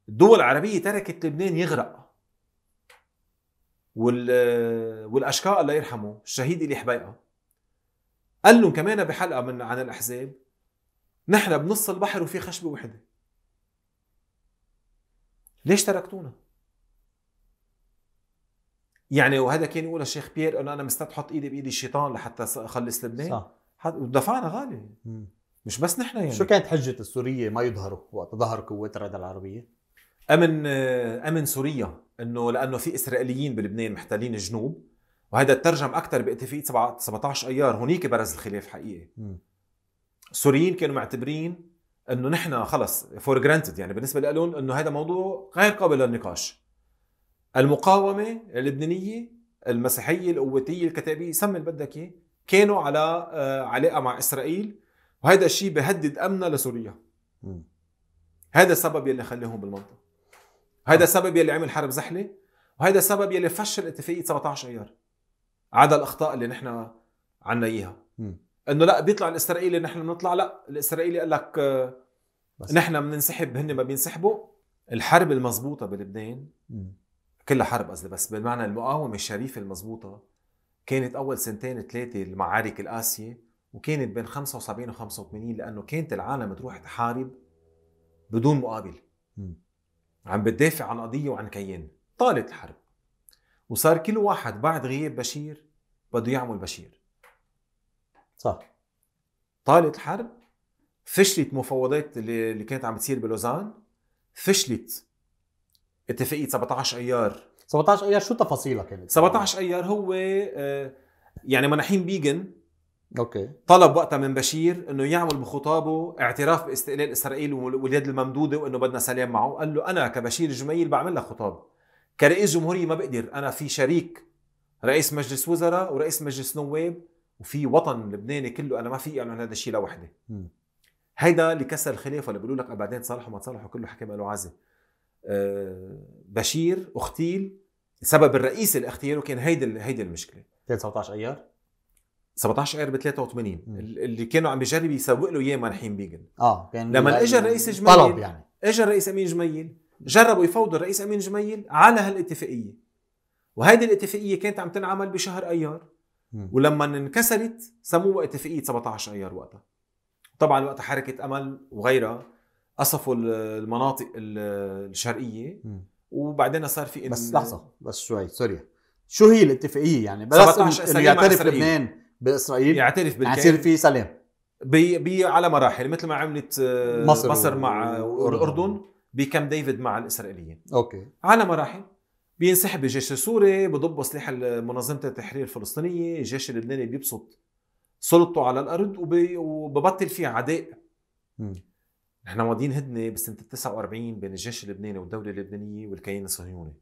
الدول العربية تركت لبنان يغرق والأشقاء الله يرحمه الشهيد إلي حبيقة قال لهم كمان بحلقة من عن الأحزاب نحن بنص البحر وفي خشبة وحدة ليش تركتونا؟ يعني وهذا كان يقول الشيخ بيير انه انا مستعد احط ايدي بايدي الشيطان لحتى اخلص لبنان صح دفعنا غالي مم. مش بس نحن يعني شو كانت حجه السوريه ما يظهروا وقت ظهر قوات الرد العربيه؟ امن امن سوريا انه لانه في اسرائيليين بلبنان محتلين الجنوب وهذا ترجم اكثر باتفاقيه 17 ايار هونيك برز الخلاف حقيقي السوريين كانوا معتبرين انه نحن خلص فور جرانتد يعني بالنسبه لهم انه هذا موضوع غير قابل للنقاش المقاومه اللبنانيه المسيحيه القوتيه الكتابيه سمي اللي بدك اياه كانوا على آه، علاقه مع اسرائيل وهذا الشيء بهدد امنها لسوريا هذا السبب يلي خلاهم بالمنطقه هذا آه. السبب يلي عمل حرب زحله وهذا السبب يلي فشل اتفاقيه 17 ايار عدا الاخطاء اللي نحن عنا اياها انه لا بيطلع الاسرائيلي نحن بنطلع لا الاسرائيلي قال لك آه، نحن بننسحب هن ما بينسحبوا الحرب المضبوطه بلبنان كلها حرب قصدي بس بالمعنى المقاومه الشريفه المضبوطه كانت اول سنتين ثلاثه المعارك القاسيه وكانت بين 75 و 85 لانه كانت العالم تروح تحارب بدون مقابل م. عم بتدافع عن قضيه وعن كيان طالت الحرب وصار كل واحد بعد غياب بشير بده يعمل بشير صح طالت الحرب فشلت مفاوضات اللي كانت عم تصير بلوزان فشلت اتفاقيه 17 ايار 17 ايار شو تفاصيلها كانت 17 ايار هو آه، يعني مناحيم بيجن اوكي طلب وقتها من بشير انه يعمل بخطابه اعتراف باستقلال اسرائيل واليد الممدوده وانه بدنا سلام معه قال له انا كبشير جميل بعمل لك خطاب كرئيس جمهوريه ما بقدر انا في شريك رئيس مجلس وزراء ورئيس مجلس نواب وفي وطن لبناني كله انا ما في اعمل هذا الشيء لوحدي هيدا اللي كسر الخلافه اللي بيقولوا لك بعدين صالحوا ما صالحوا كله حكي له عزه آه، بشير اغتيل السبب الرئيسي لاغتياله كان هيدي هيدي المشكله كان 17 ايار 17 ايار ب 83 مم. اللي كانوا عم بيجرب يسوق له اياه مرحيم بيجن اه كان لما اجى الرئيس جميل طلب يعني اجى الرئيس امين جميل جربوا يفوضوا الرئيس امين جميل على هالاتفاقيه وهيدي الاتفاقيه كانت عم تنعمل بشهر ايار مم. ولما انكسرت سموها اتفاقيه 17 ايار وقتها طبعا وقتها حركه امل وغيرها قصفوا المناطق الشرقيه وبعدين صار في بس لحظه بس شوي سوريا شو هي الاتفاقيه يعني بس انه يعترف لبنان باسرائيل يعترف يعني بالكامل يصير في سلام بي, بي على مراحل مثل ما عملت آه، مصر, مصر مع الاردن بكم ديفيد مع الاسرائيليين اوكي على مراحل بينسحب الجيش السوري بضب سلاح منظمه التحرير الفلسطينيه الجيش اللبناني بيبسط سلطته على الارض وببطل في عداء نحن ماضيين هدنه بسنه 49 بين الجيش اللبناني والدوله اللبنانيه والكيان الصهيوني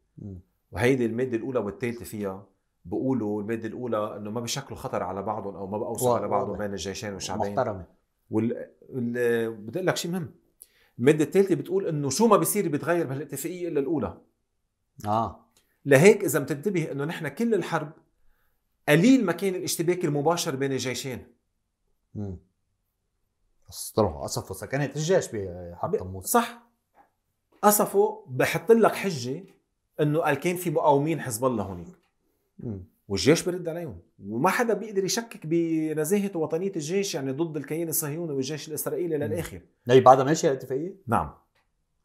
وهيدي الماده الاولى والثالثه فيها بقولوا الماده الاولى انه ما بشكلوا خطر على بعضهم او ما بقوا على بعضهم بين الجيشين والشعبين محترمه وال... وال... بدي اقول لك شيء مهم الماده الثالثه بتقول انه شو ما بيصير بيتغير بهالاتفاقيه الا الاولى اه لهيك اذا بتنتبه انه نحن كل الحرب قليل ما كان الاشتباك المباشر بين الجيشين مم. اسطرها قصفوا سكنة الجيش بحرب تموز صح قصفوا بحط لك حجه انه قال كان في مقاومين حزب الله هونيك والجيش برد عليهم وما حدا بيقدر يشكك بنزاهه ووطنيه الجيش يعني ضد الكيان الصهيوني والجيش الاسرائيلي للاخر يعني هي بعدها ماشيه الاتفاقيه؟ نعم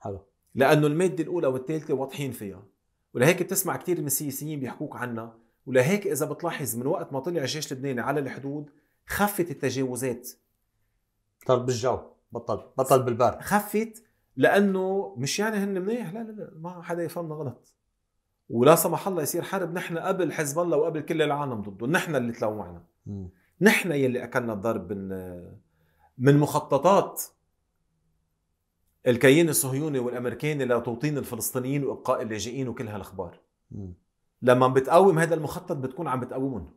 حلو لانه الماده الاولى والثالثه واضحين فيها ولهيك بتسمع كثير من السياسيين بيحكوك عنها ولهيك اذا بتلاحظ من وقت ما طلع الجيش اللبناني على الحدود خفت التجاوزات صار بالجو بطل بطل بالبار خفت لانه مش يعني هن منيح لا لا لا ما حدا يفهمنا غلط ولا سمح الله يصير حرب نحن قبل حزب الله وقبل كل العالم ضده نحن اللي تلوعنا نحن يلي اكلنا الضرب من من مخططات الكيان الصهيوني والامريكاني لتوطين الفلسطينيين وابقاء اللاجئين وكل هالاخبار لما بتقوم هذا المخطط بتكون عم بتقومهم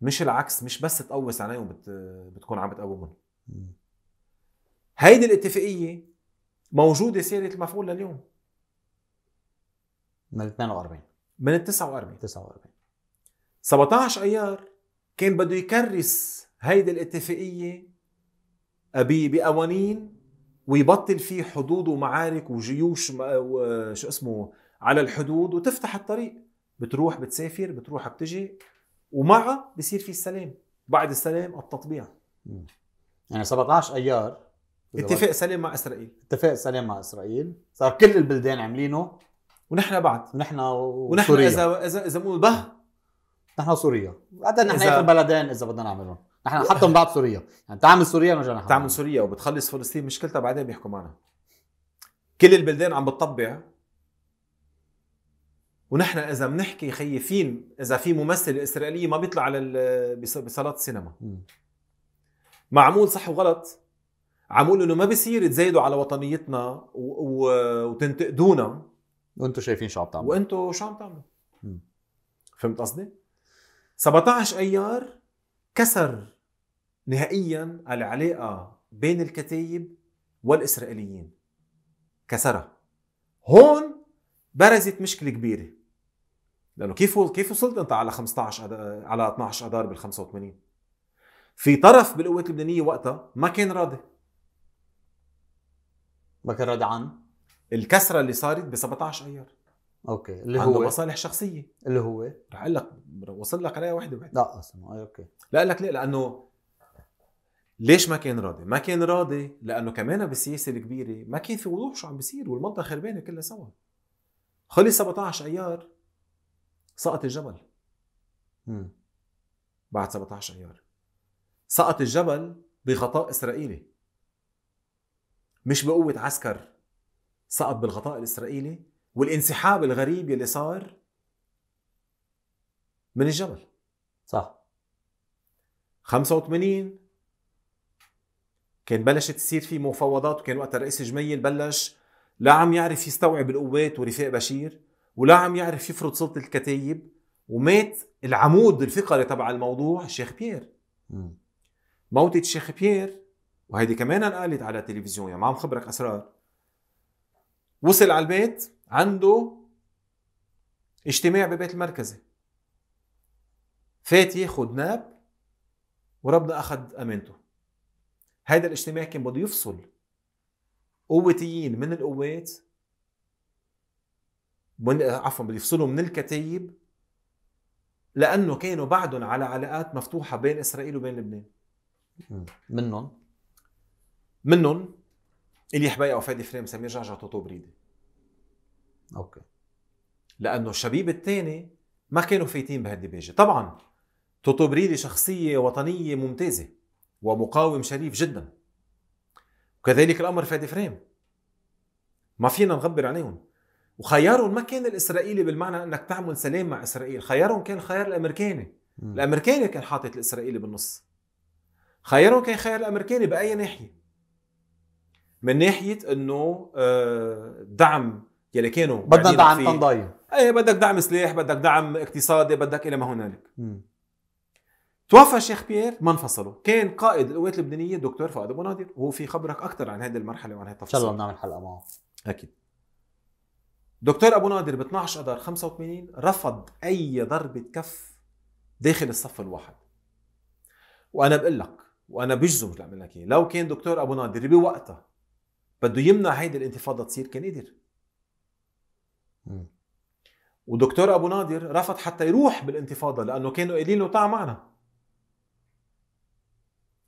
مش العكس مش بس تقوس عليهم بت... بتكون عم بتقومهم هيدي الاتفاقيه موجوده سيره المفعول لليوم من 48 من ال 49 49 17 ايار كان بده يكرس هيدي الاتفاقيه بقوانين ويبطل فيه حدود ومعارك وجيوش شو اسمه على الحدود وتفتح الطريق بتروح بتسافر بتروح بتجي ومعها بصير في السلام بعد السلام التطبيع م. يعني 17 ايار اتفاق سلام مع اسرائيل اتفاق سلام مع اسرائيل صار كل البلدان عاملينه ونحن بعد ونحن ونحن وسوريا. اذا اذا اذا مو به نحن وسوريا بعد نحن اخر بلدين اذا بدنا نعملهم نحن حتى من بعد سوريا يعني تعمل سوريا ونرجع نحن تعمل سوريا وبتخلص فلسطين مشكلتها بعدين بيحكوا معنا كل البلدان عم بتطبع ونحن اذا بنحكي خيفين اذا في ممثل اسرائيلي ما بيطلع على بصالات السينما م. معمول صح وغلط معمول انه ما بصير تزايدوا على وطنيتنا و... و... وتنتقدونا وانتم شايفين شو عم تعملوا وانتم شو عم تعملوا فهمت قصدي؟ 17 ايار كسر نهائيا العلاقه بين الكتايب والاسرائيليين كسرها هون برزت مشكله كبيره لانه كيف كيف وصلت انت على 15 على 12 اذار بال 85 في طرف بالقوات اللبنانيه وقتها ما كان راضي ما كان راضي عن الكسره اللي صارت ب 17 ايار اوكي اللي عنده هو مصالح شخصيه اللي هو رح اقول لك وصل لك عليها وحده وحده لا اصلا اوكي لا لك ليه لانه ليش ما كان راضي؟ ما كان راضي لانه كمان بالسياسه الكبيره ما كان في وضوح شو عم بيصير والمنطقه خربانه كلها سوا. خلص 17 ايار سقط الجبل. امم بعد 17 ايار سقط الجبل بغطاء إسرائيلي مش بقوة عسكر سقط بالغطاء الإسرائيلي والانسحاب الغريب يلي صار من الجبل صح 85 كان بلشت تصير في مفاوضات وكان وقتها رئيس جميل بلش لا عم يعرف يستوعب القوات ورفاق بشير ولا عم يعرف يفرض سلطة الكتايب ومات العمود الفقري تبع الموضوع الشيخ بيير موتة الشيخ بيير وهيدي كمان انقالت على التلفزيون يعني ما عم خبرك اسرار وصل على البيت عنده اجتماع ببيت المركزي فات ياخد ناب وربنا اخذ امانته هذا الاجتماع كان بده يفصل قوتيين من القوات من عفوا بده يفصلوا من الكتايب لانه كانوا بعدهم على علاقات مفتوحه بين اسرائيل وبين لبنان منهم منهم إلي حبيقة وفادي فريم سمير جعجع توتو بريدي اوكي لانه الشبيب الثاني ما كانوا فايتين بهالديباجه طبعا توتو بريدي شخصيه وطنيه ممتازه ومقاوم شريف جدا وكذلك الامر فادي فريم ما فينا نغبر عليهم وخيارهم ما كان الاسرائيلي بالمعنى انك تعمل سلام مع اسرائيل خيارهم كان الخيار الامريكاني الامريكاني كان حاطط الاسرائيلي بالنص خيرهم كان خير الامريكاني باي ناحيه من ناحيه انه آه، دعم يلي كانوا بدنا دعم تنضاي ايه بدك دعم سلاح بدك دعم اقتصادي بدك الى ما هنالك توفى الشيخ بيير ما انفصلوا كان قائد القوات اللبنانيه دكتور فؤاد ابو نادر وهو في خبرك اكثر عن هذه المرحله وعن هذه التفاصيل ان شاء الله بنعمل حلقه معه اكيد دكتور ابو نادر ب 12 اذار 85 رفض اي ضربه كف داخل الصف الواحد وانا بقول لك وانا بجزم اللي لك ايه. لو كان دكتور ابو نادر بوقتها بده يمنع هيدي الانتفاضه تصير كان قدر ودكتور ابو نادر رفض حتى يروح بالانتفاضه لانه كانوا قايلين له تعال معنا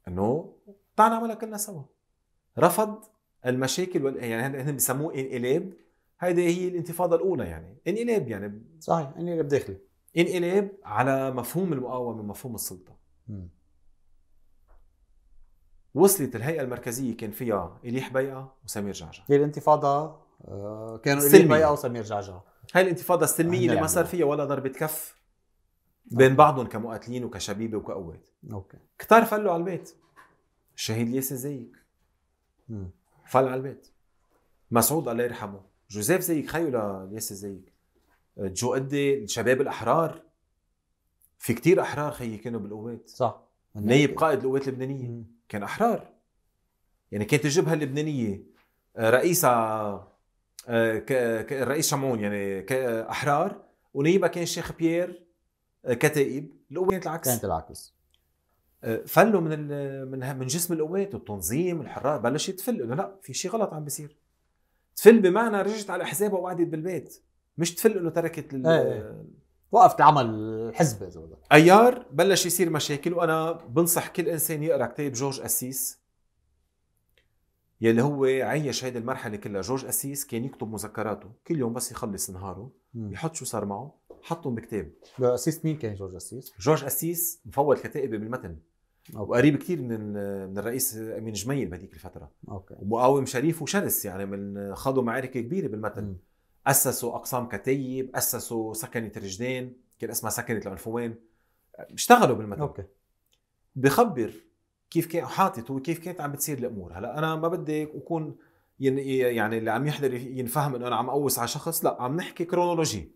انه تعال نعملها كلنا سوا رفض المشاكل وال... يعني هن بسموه انقلاب هيدي هي الانتفاضه الاولى يعني انقلاب يعني صحيح انقلاب داخلي انقلاب على مفهوم المقاومه مفهوم السلطه م. وصلت الهيئه المركزيه كان فيها اليح بيئه وسمير جعجع هي الانتفاضه آه، كانوا اليح بيئه وسمير جعجع هاي الانتفاضه السلميه اللي ما صار فيها ولا ضربه كف آه. بين بعضهم كمقاتلين وكشبيبه وكقوات اوكي كتار فلوا على البيت الشهيد ياسر زيك فل على البيت مسعود الله يرحمه جوزيف زيك خيو لياسر زيك آه، جو قدي إيه؟ الشباب الاحرار في كتير احرار خيي كانوا بالقوات صح نايب قائد القوات اللبنانيه مم. كان احرار يعني كانت الجبهه اللبنانيه آه، رئيسها آه، الرئيس شمعون يعني احرار ونيبها كان الشيخ بيير آه، كتائب القوات كانت العكس كانت العكس فلوا من من من جسم القوات والتنظيم والحرار بلش تفل انه لا في شيء غلط عم بيصير تفل بمعنى رجعت على احزابها وقعدت بالبيت مش تفل انه تركت ايه. إيه. وقفت عمل الحزب اذا بدك ايار بلش يصير مشاكل وانا بنصح كل انسان يقرا كتاب جورج اسيس يلي هو عيش هيدي المرحله كلها جورج اسيس كان يكتب مذكراته كل يوم بس يخلص نهاره يحط شو صار معه حطهم بكتاب اسيس مين كان جورج اسيس؟ جورج اسيس مفوت كتائبه بالمتن أوكي. وقريب كثير من من الرئيس امين جميل بهذيك الفتره اوكي ومقاوم شريف وشرس يعني من خاضوا معارك كبيره بالمتن مم. اسسوا اقسام كتيب اسسوا سكنه رجلين كان اسمها سكنه العنفوان اشتغلوا بالمتن اوكي بخبر كيف كان حاطط هو كيف كانت عم بتصير الامور هلا انا ما بدي اكون يعني اللي عم يحضر ينفهم انه انا عم اقوس على شخص لا عم نحكي كرونولوجي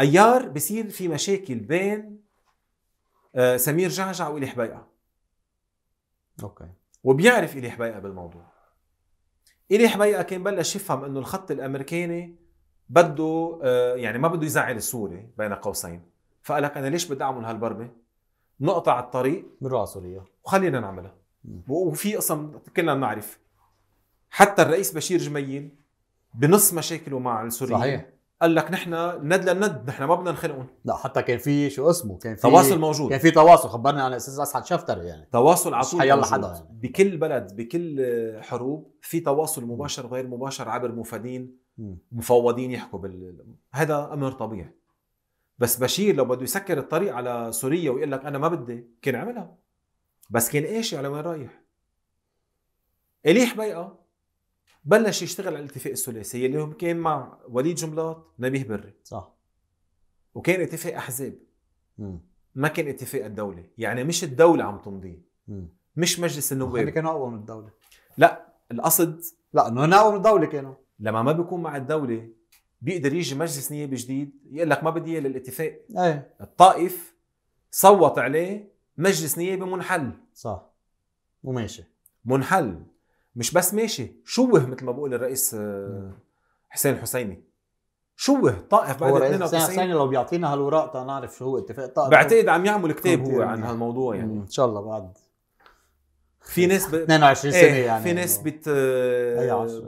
ايار بصير في مشاكل بين آه، سمير جعجع والي حبيقه اوكي وبيعرف الي حبيقه بالموضوع الي حبيقه كان بلش يفهم انه الخط الامريكاني بده آه، يعني ما بده يزعل السوري بين قوسين فقال لك انا ليش بدي اعمل هالبربه؟ نقطع الطريق سوريا وخلينا نعملها وفي قسم كلنا بنعرف حتى الرئيس بشير جميل بنص مشاكله مع السوريين صحيح قال لك نحن ند للند نحن ما بدنا نخلقهم لا حتى كان في شو اسمه كان في تواصل موجود كان في تواصل خبرنا عن الاستاذ اسعد شفتر يعني تواصل على طول حدا يعني. بكل بلد بكل حروب في تواصل مباشر وغير مباشر عبر مفادين مفوضين يحكوا بال هذا امر طبيعي بس بشير لو بده يسكر الطريق على سوريا ويقول لك انا ما بدي كان عملها بس كان ايش على وين رايح اليح بيقى بلش يشتغل على الاتفاق الثلاثي اللي هو كان مع وليد جملات نبيه بري صح وكان اتفاق احزاب ما كان اتفاق الدوله يعني مش الدوله عم تمضيه مش مجلس النواب كانوا اقوى من الدوله لا القصد لا انه اقوى من الدوله كانوا لما ما بيكون مع الدوله بيقدر يجي مجلس نيابي جديد يقول لك ما بدي اياه للاتفاق ايه الطائف صوت عليه مجلس نيابي منحل صح وماشي منحل مش بس ماشي شوه مثل ما بقول الرئيس آه، حسين الحسيني شوه طائف بعد 92 حسين لو بيعطينا هالوراق تنعرف شو هو اتفاق طائف بعتقد عم يعمل كتاب هو عن هالموضوع يعني ان شاء الله بعد في ناس ب... 22 سنه ايه يعني في ناس بت...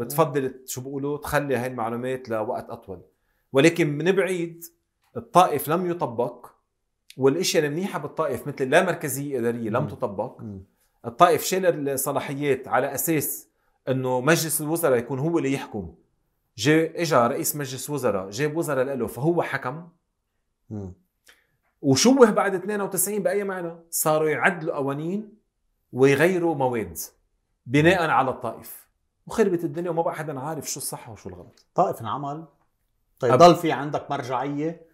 بتفضل شو بيقولوا تخلي هاي المعلومات لوقت اطول ولكن من بعيد الطائف لم يطبق والاشياء المنيحه بالطائف مثل لا مركزيه اداريه لم م. تطبق م. الطائف شال الصلاحيات على اساس انه مجلس الوزراء يكون هو اللي يحكم جاء اجى رئيس مجلس وزراء جاب وزراء له فهو حكم وشوه بعد 92 باي معنى صاروا يعدلوا قوانين ويغيروا مواد بناء على الطائف وخربت الدنيا وما بقى حدا عارف شو الصح وشو الغلط طائف انعمل طيب، ضل في عندك مرجعيه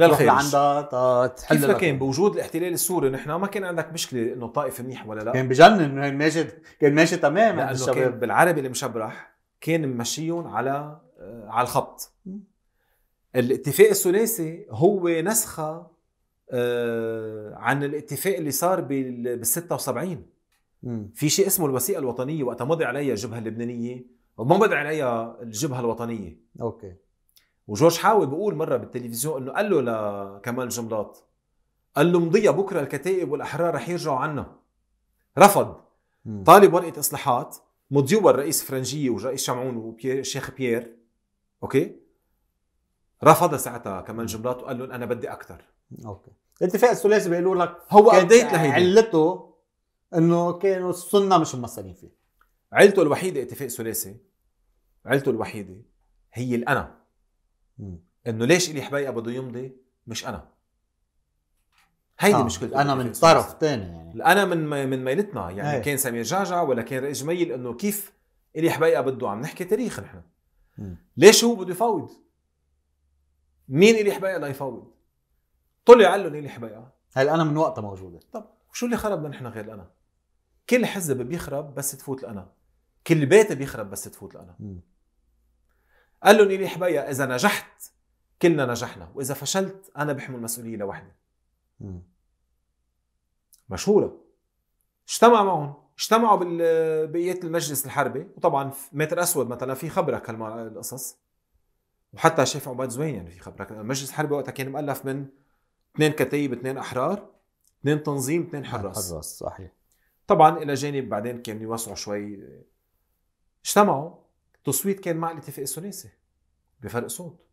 الخير عندها تحل كيف ما كان بوجود الاحتلال السوري نحن ما كان عندك مشكله انه طائف منيح ولا لا كان بجنن كان ماشي كان ماشي تماما لانه الشباب. كان بالعربي المشبرح كان ممشيهم على آه، على الخط الاتفاق الثلاثي هو نسخه آه، عن الاتفاق اللي صار بال 76 في شيء اسمه الوثيقه الوطنيه وقتها مضي عليها الجبهه اللبنانيه وما مضي عليها الجبهه الوطنيه اوكي وجورج حاوي بيقول مره بالتلفزيون انه قال له لكمال جملاط قال له مضيه بكره الكتائب والاحرار رح يرجعوا عنا رفض مم. طالب ورقه اصلاحات مضيوها الرئيس فرنجيه ورئيس شمعون وشيخ بيير اوكي رفض ساعتها كمان جملاط وقال لهم انا بدي اكثر اوكي الاتفاق الثلاثي بيقولوا لك هو ابديت لهيدي علته انه كانوا السنه مش ممثلين فيه عيلته الوحيده اتفاق ثلاثي عيلته الوحيده هي الانا انه ليش الي حبيقه بده يمضي مش انا هيدي آه. مشكلته انا من طرف ثاني يعني انا من من ميلتنا يعني هي. إيه. كان سمير جعجع ولا كان رئيس جميل انه كيف الي حبيقه بده عم نحكي تاريخ نحن ليش هو بده يفاوض؟ مين الي حبيقه ليفاوض؟ طلع قال لهم اللي حبيقه هل انا من وقتها موجودة طب شو اللي خربنا نحن غير الأنا؟ كل حزب بيخرب بس تفوت الأنا كل بيت بيخرب بس تفوت الأنا م. قال لهم نيلي حبايا إذا نجحت كلنا نجحنا وإذا فشلت أنا بحمل المسؤولية لوحدي مشهورة اجتمع معهم اجتمعوا بقية المجلس الحربي وطبعا متر أسود مثلا في خبرك هالقصص وحتى شايف عباد زوين يعني في خبرك المجلس الحربي وقتها كان مؤلف من اثنين كتيب اثنين احرار اثنين تنظيم اثنين حراس حراس صحيح طبعا الى جانب بعدين كانوا يوسعوا شوي اجتمعوا التصويت كان مع الاتفاق الثلاثي بفرق صوت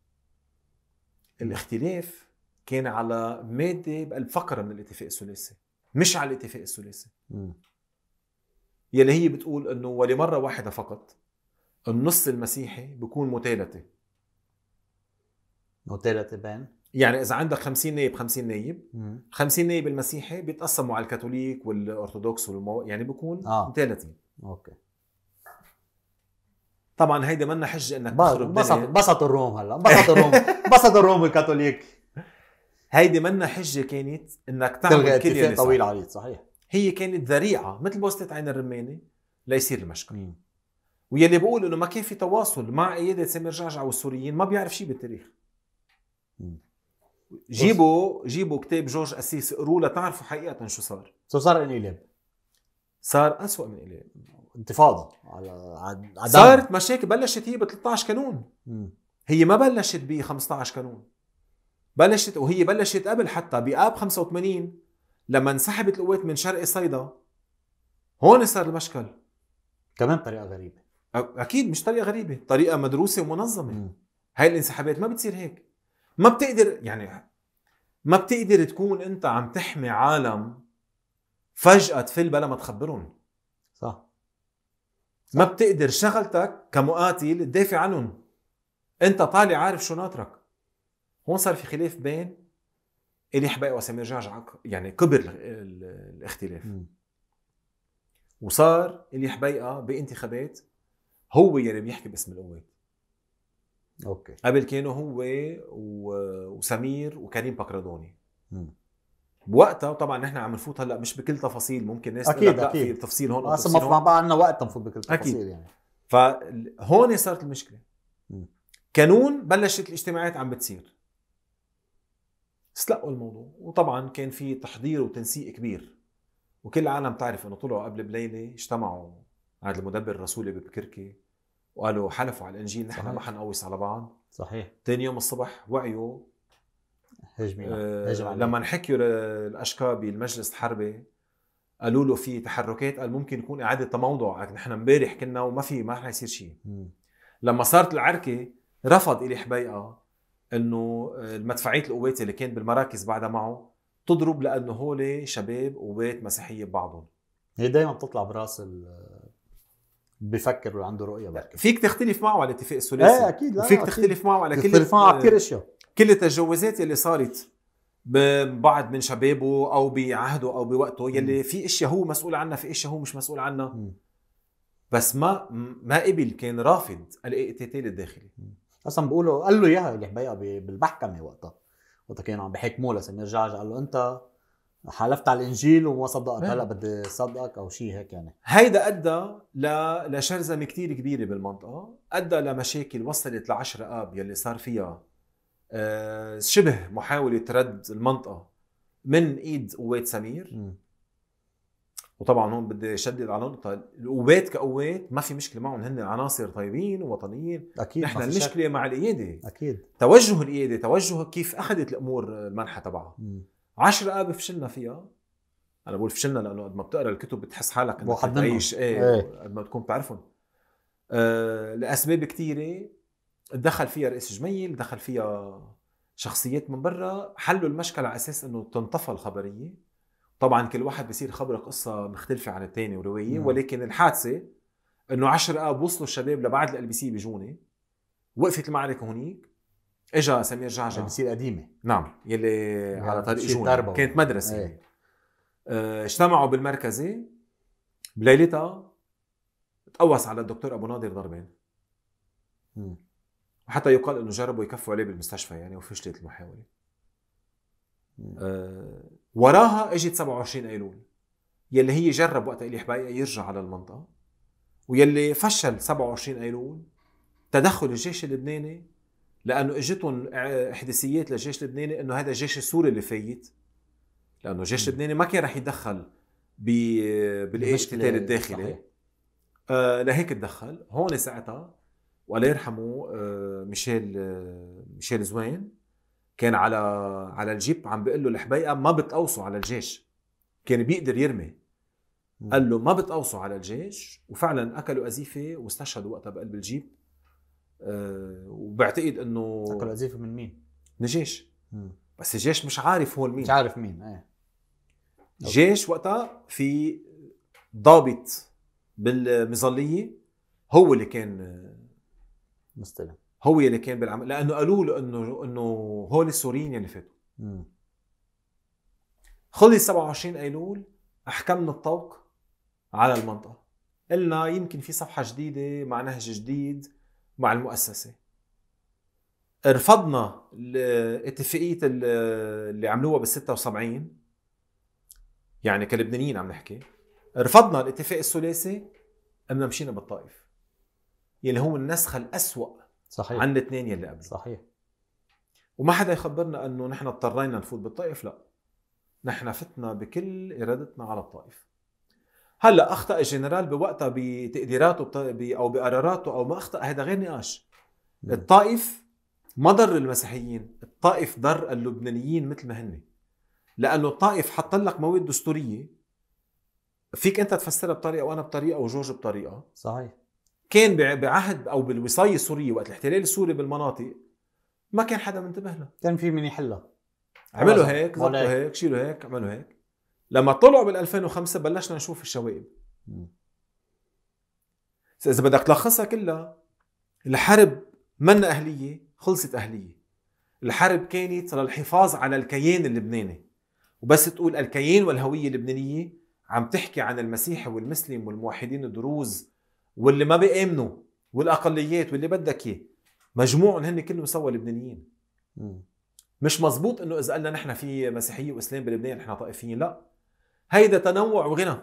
الاختلاف كان على ماده بقلب فقره من الاتفاق الثلاثي مش على الاتفاق الثلاثي يلي هي بتقول انه ولمره واحده فقط النص المسيحي بيكون متالتة متالتة بين يعني اذا عندك 50 نايب 50 نايب 50 نايب المسيحي بيتقسموا على الكاثوليك والارثوذكس والمو... يعني بكون آه. 30 اوكي طبعا هيدي منا حجه انك تخرب بسط بسط الروم هلا بسط الروم بسط الروم الكاثوليك هيدي منا حجه كانت انك تعمل كده طويل عريض صحيح هي كانت ذريعه مثل بوستة عين الرمانه ليصير المشكل مم. ويلي بقول انه ما كان في تواصل مع ايادة سامر جعجع والسوريين ما بيعرف شيء بالتاريخ مم. جيبوا جيبوا كتاب جورج أسيس اقروه لتعرفوا حقيقة شو صار شو صار انقلاب صار أسوأ من انقلاب انتفاضة على عدم. صارت مشاكل بلشت هي ب 13 كانون هي ما بلشت ب 15 كانون بلشت وهي بلشت قبل حتى بآب 85 لما انسحبت القوات من شرق صيدا هون صار المشكل كمان بطريقة غريبة أكيد مش طريقة غريبة طريقة مدروسة ومنظمة م. هاي الانسحابات ما بتصير هيك ما بتقدر يعني ما بتقدر تكون انت عم تحمي عالم فجأة تفل بلا ما تخبرهم صح. صح ما بتقدر شغلتك كمقاتل تدافع عنهم انت طالع عارف شو ناطرك هون صار في خلاف بين الي حبيقي وسمير جعجع يعني كبر الاختلاف م. وصار الي حبيقه بانتخابات هو يلي بيحكي باسم القوات اوكي قبل كانوا هو وسمير وكريم بكردوني بوقتها طبعا نحن عم نفوت هلا مش بكل تفاصيل ممكن ناس اكيد اكيد في تفصيل هون اصلا ما مع عندنا وقت نفوت بكل تفاصيل أكيد. يعني فهون صارت المشكله كانون بلشت الاجتماعات عم بتصير استلقوا الموضوع وطبعا كان في تحضير وتنسيق كبير وكل العالم تعرف انه طلعوا قبل بليله اجتمعوا عند المدبر الرسولي ببكركي وقالوا حلفوا على الانجيل نحن ما حنقوس على بعض صحيح ثاني يوم الصبح وعيوا هجمة آه لما حكيوا الاشكا بالمجلس الحربي قالوا له في تحركات قال ممكن يكون اعاده تموضع نحن امبارح كنا وما في ما رح يصير شيء لما صارت العركه رفض الي حبيقه انه آه، المدفعيه القوات اللي كانت بالمراكز بعدها معه تضرب لانه هو شباب قوات مسيحيه ببعضهم هي دائما بتطلع براس ال بفكر وعنده رؤيه بركي فيك تختلف معه على اتفاق الثلاثي ايه اكيد لا فيك أكيد. تختلف معه على كل تختلف معه على كثير اشياء كل التجاوزات اللي صارت ببعض من شبابه او بعهده او بوقته يلي في اشياء هو مسؤول عنها في اشياء هو مش مسؤول عنها م. بس ما ما قبل كان رافض الاقتتال الداخلي اصلا بقوله قال له اياها اللي بالمحكمه وقتها وقتها كانوا عم بيحكموه لسمير جعجع قال له انت حلفت على الانجيل وما صدقت إيه. هلا بدي صدقك او شيء هيك يعني هيدا ادى ل... لشرذمه كثير كبيره بالمنطقه ادى لمشاكل وصلت لعشرة اب يلي صار فيها آه، شبه محاوله رد المنطقه من ايد قوات سمير م. وطبعا هون بدي شدد على نقطه القوات كقوات ما في مشكله معهم هن عناصر طيبين ووطنيين اكيد نحن المشكله شك. مع القياده اكيد توجه القياده توجه كيف اخذت الامور المنحى تبعها 10 اب فشلنا فيها انا بقول فشلنا لانه قد ما بتقرا الكتب بتحس حالك انك بتعيش إيه،, ايه قد ما تكون بتعرفهم آه لاسباب كثيره دخل فيها رئيس جميل دخل فيها شخصيات من برا حلوا المشكله على اساس انه تنطفى الخبريه طبعا كل واحد بصير خبره قصه مختلفه عن الثاني وروايه نعم. ولكن الحادثه انه 10 اب وصلوا الشباب لبعد ال بي سي بجوني وقفت المعركه هونيك اجا سمير جعجع آه. بصير قديمه نعم يلي يعني على طريق جون كانت مدرسه ايه. آه، اجتمعوا بالمركزي بليلتها تقوس على الدكتور ابو ناظر ضربين وحتى يقال انه جربوا يكفوا عليه بالمستشفى يعني وفشلت المحاوله أه وراها اجت 27 ايلول يلي هي جرب وقتها يلي حبايقه يرجع على المنطقه ويلي فشل 27 ايلول تدخل الجيش اللبناني لانه اجتهم آه، احداثيات للجيش اللبناني انه هذا الجيش السوري اللي فايت لانه الجيش اللبناني ما كان رح يتدخل بالايش قتال الداخلي آه لهيك تدخل هون ساعتها والله يرحمه آه ميشيل آه ميشيل زوين كان على على الجيب عم بيقول له الحبيقه ما بتقوصوا على الجيش كان بيقدر يرمي قال له ما بتقوصوا على الجيش وفعلا اكلوا ازيفه واستشهدوا وقتها بقلب الجيب آه، وبعتقد انه اكل وظيفه من مين؟ من الجيش بس الجيش مش عارف هو مين مش عارف مين ايه الجيش وقتها في ضابط بالمظليه هو اللي كان مستلم هو اللي كان بالعمل لانه قالوا له انه انه هول السوريين اللي فاتوا خلص 27 ايلول احكمنا الطوق على المنطقه قلنا يمكن في صفحه جديده مع نهج جديد مع المؤسسه رفضنا اتفاقيه اللي عملوها بال 76 يعني كلبنانيين عم نحكي رفضنا الاتفاق الثلاثي قمنا مشينا بالطائف يلي هو النسخه الأسوأ صحيح عن الاثنين يلي قبل صحيح وما حدا يخبرنا انه نحن اضطرينا نفوت بالطائف لا نحن فتنا بكل ارادتنا على الطائف هلا اخطا الجنرال بوقتها بتقديراته او بقراراته او ما اخطا هذا غير نقاش نعم. الطائف ما ضر المسيحيين الطائف ضر اللبنانيين مثل ما هن لانه الطائف حط لك مواد دستوريه فيك انت تفسرها بطريقه وانا بطريقه وجورج بطريقه صحيح كان بعهد او بالوصايه السوريه وقت الاحتلال السوري بالمناطق ما كان حدا منتبه له كان في من يحلها عملوا هيك ضبطوا هيك شيلوا هيك عملوا هيك لما طلعوا بال 2005 بلشنا نشوف الشوائب اذا بدك تلخصها كلها الحرب منا اهليه خلصت اهليه الحرب كانت للحفاظ على الكيان اللبناني وبس تقول الكيان والهويه اللبنانيه عم تحكي عن المسيحي والمسلم والموحدين الدروز واللي ما بيامنوا والاقليات واللي بدك اياه مجموعهم هن كلهم سوا لبنانيين مش مزبوط انه اذا قلنا نحن في مسيحيه واسلام بلبنان نحن طائفيين لا هيدا تنوع وغنى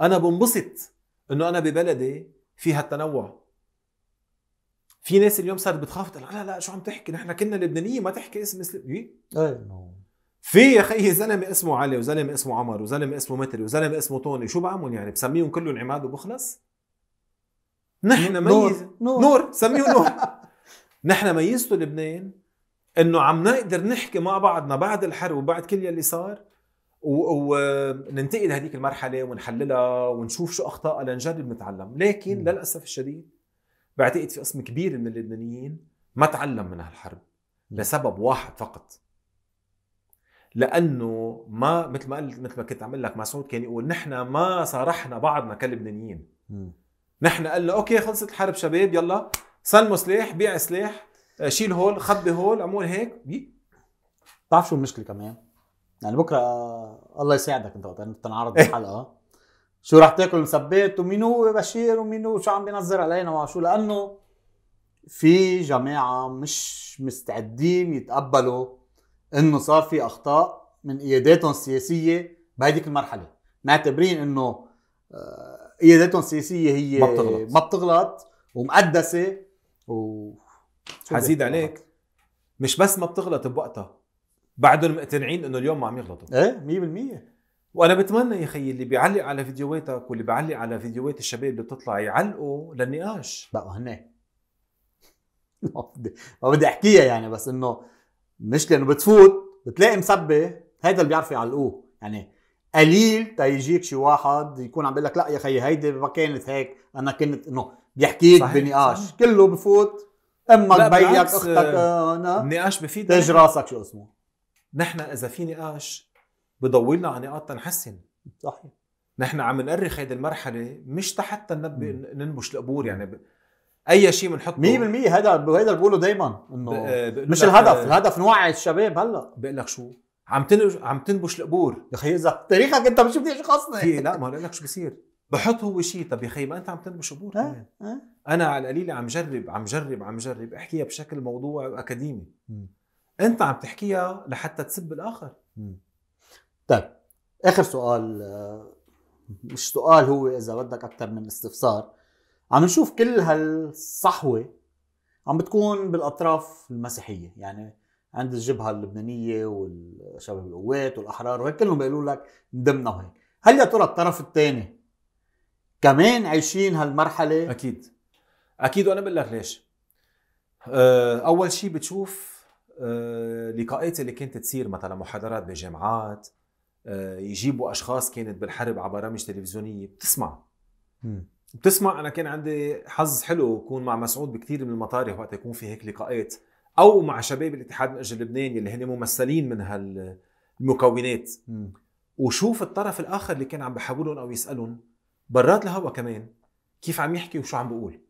انا بنبسط انه انا ببلدي فيها التنوع في ناس اليوم صارت بتخاف تقول لا لا شو عم تحكي نحن كنا لبنانيه ما تحكي اسم اسلام ايه, إيه، في يا خيي زلمه اسمه علي وزلمه اسمه عمر وزلمه اسمه متري وزلمه اسمه طوني شو بعمل يعني بسميهم كلهم عماد وبخلص نحن نور ميز نور, نور. سميه نور نحن ميزته لبنان انه عم نقدر نحكي مع بعضنا بعد الحرب وبعد كل يلي صار وننتقد هذيك المرحله ونحللها ونشوف شو اخطائها لنجرب نتعلم لكن م. للاسف الشديد بعتقد في قسم كبير من اللبنانيين ما تعلم من هالحرب لسبب واحد فقط لانه ما مثل ما قلت مثل ما كنت عم لك مسعود كان يقول نحن ما صارحنا بعضنا كلبنانيين نحن قلنا اوكي خلصت الحرب شباب يلا سلموا سلاح بيع سلاح آه، شيل هول خبي هول عمول هيك بتعرف شو المشكله كمان؟ يعني بكره آه، الله يساعدك انت تنعرض إيه. الحلقه شو رح تاكل مثبت ومين هو بشير ومين هو شو عم بينظر علينا وشو لانه في جماعه مش مستعدين يتقبلوا انه صار في اخطاء من قياداتهم السياسيه بهديك المرحله معتبرين انه قياداتهم آه، السياسيه هي ما بتغلط ما بتغلط ومقدسه و حزيد عليك مش بس ما بتغلط بوقتها بعدهم مقتنعين انه اليوم ما عم يغلطوا ايه 100% وانا بتمنى يا خيي اللي بيعلق على فيديوهاتك واللي بيعلق على فيديوهات الشباب اللي بتطلع يعلقوا للنقاش بقوا هن ما بدي احكيها يعني بس انه مش لانه بتفوت بتلاقي مسبه هيدا اللي بيعرفوا يعلقوه يعني قليل تيجيك شي واحد يكون عم بيقول لك لا يا خيي هيدي ما كانت هيك انا كنت انه بيحكيك بنقاش كله بفوت امك بيك اختك انا النقاش بفيد تاج راسك شو اسمه نحن اذا في نقاش بضولنا على نقاط تنحسن صحيح نحن عم نأرخ هيدي المرحله مش حتى ننبش القبور يعني ب... اي شيء بنحطه 100% هذا هذا بقوله دائما انه آه، مش الهدف آه الهدف نوعي الشباب هلا بقول لك شو عم عم تنبش القبور يا اخي اذا تاريخك انت مش بدي خاصني لا ما بقول لك شو بصير بحط هو شيء طب يا اخي ما انت عم تنبش قبور أه؟ أه؟ انا على القليله عم جرب عم جرب عم جرب احكيها بشكل موضوعي واكاديمي انت عم تحكيها لحتى تسب الاخر طيب اخر سؤال آه، مش سؤال هو اذا بدك اكثر من استفسار عم نشوف كل هالصحوه عم بتكون بالاطراف المسيحيه يعني عند الجبهه اللبنانيه والشباب القوات والاحرار وهيك كلهم بيقولوا لك ندمنا وهيك هل يا ترى الطرف الثاني كمان عايشين هالمرحله اكيد اكيد وانا بقول لك ليش آه، اول شيء بتشوف آه، لقاءات اللي كانت تصير مثلا محاضرات بجامعات آه، يجيبوا اشخاص كانت بالحرب على برامج تلفزيونيه بتسمع بتسمع انا كان عندي حظ حلو اكون مع مسعود بكثير من المطارح وقت يكون في هيك لقاءات او مع شباب الاتحاد من اجل لبنان اللي هن ممثلين من هالمكونات وشوف الطرف الاخر اللي كان عم بحاولهم او يسالهم برات الهواء كمان كيف عم يحكي وشو عم بقول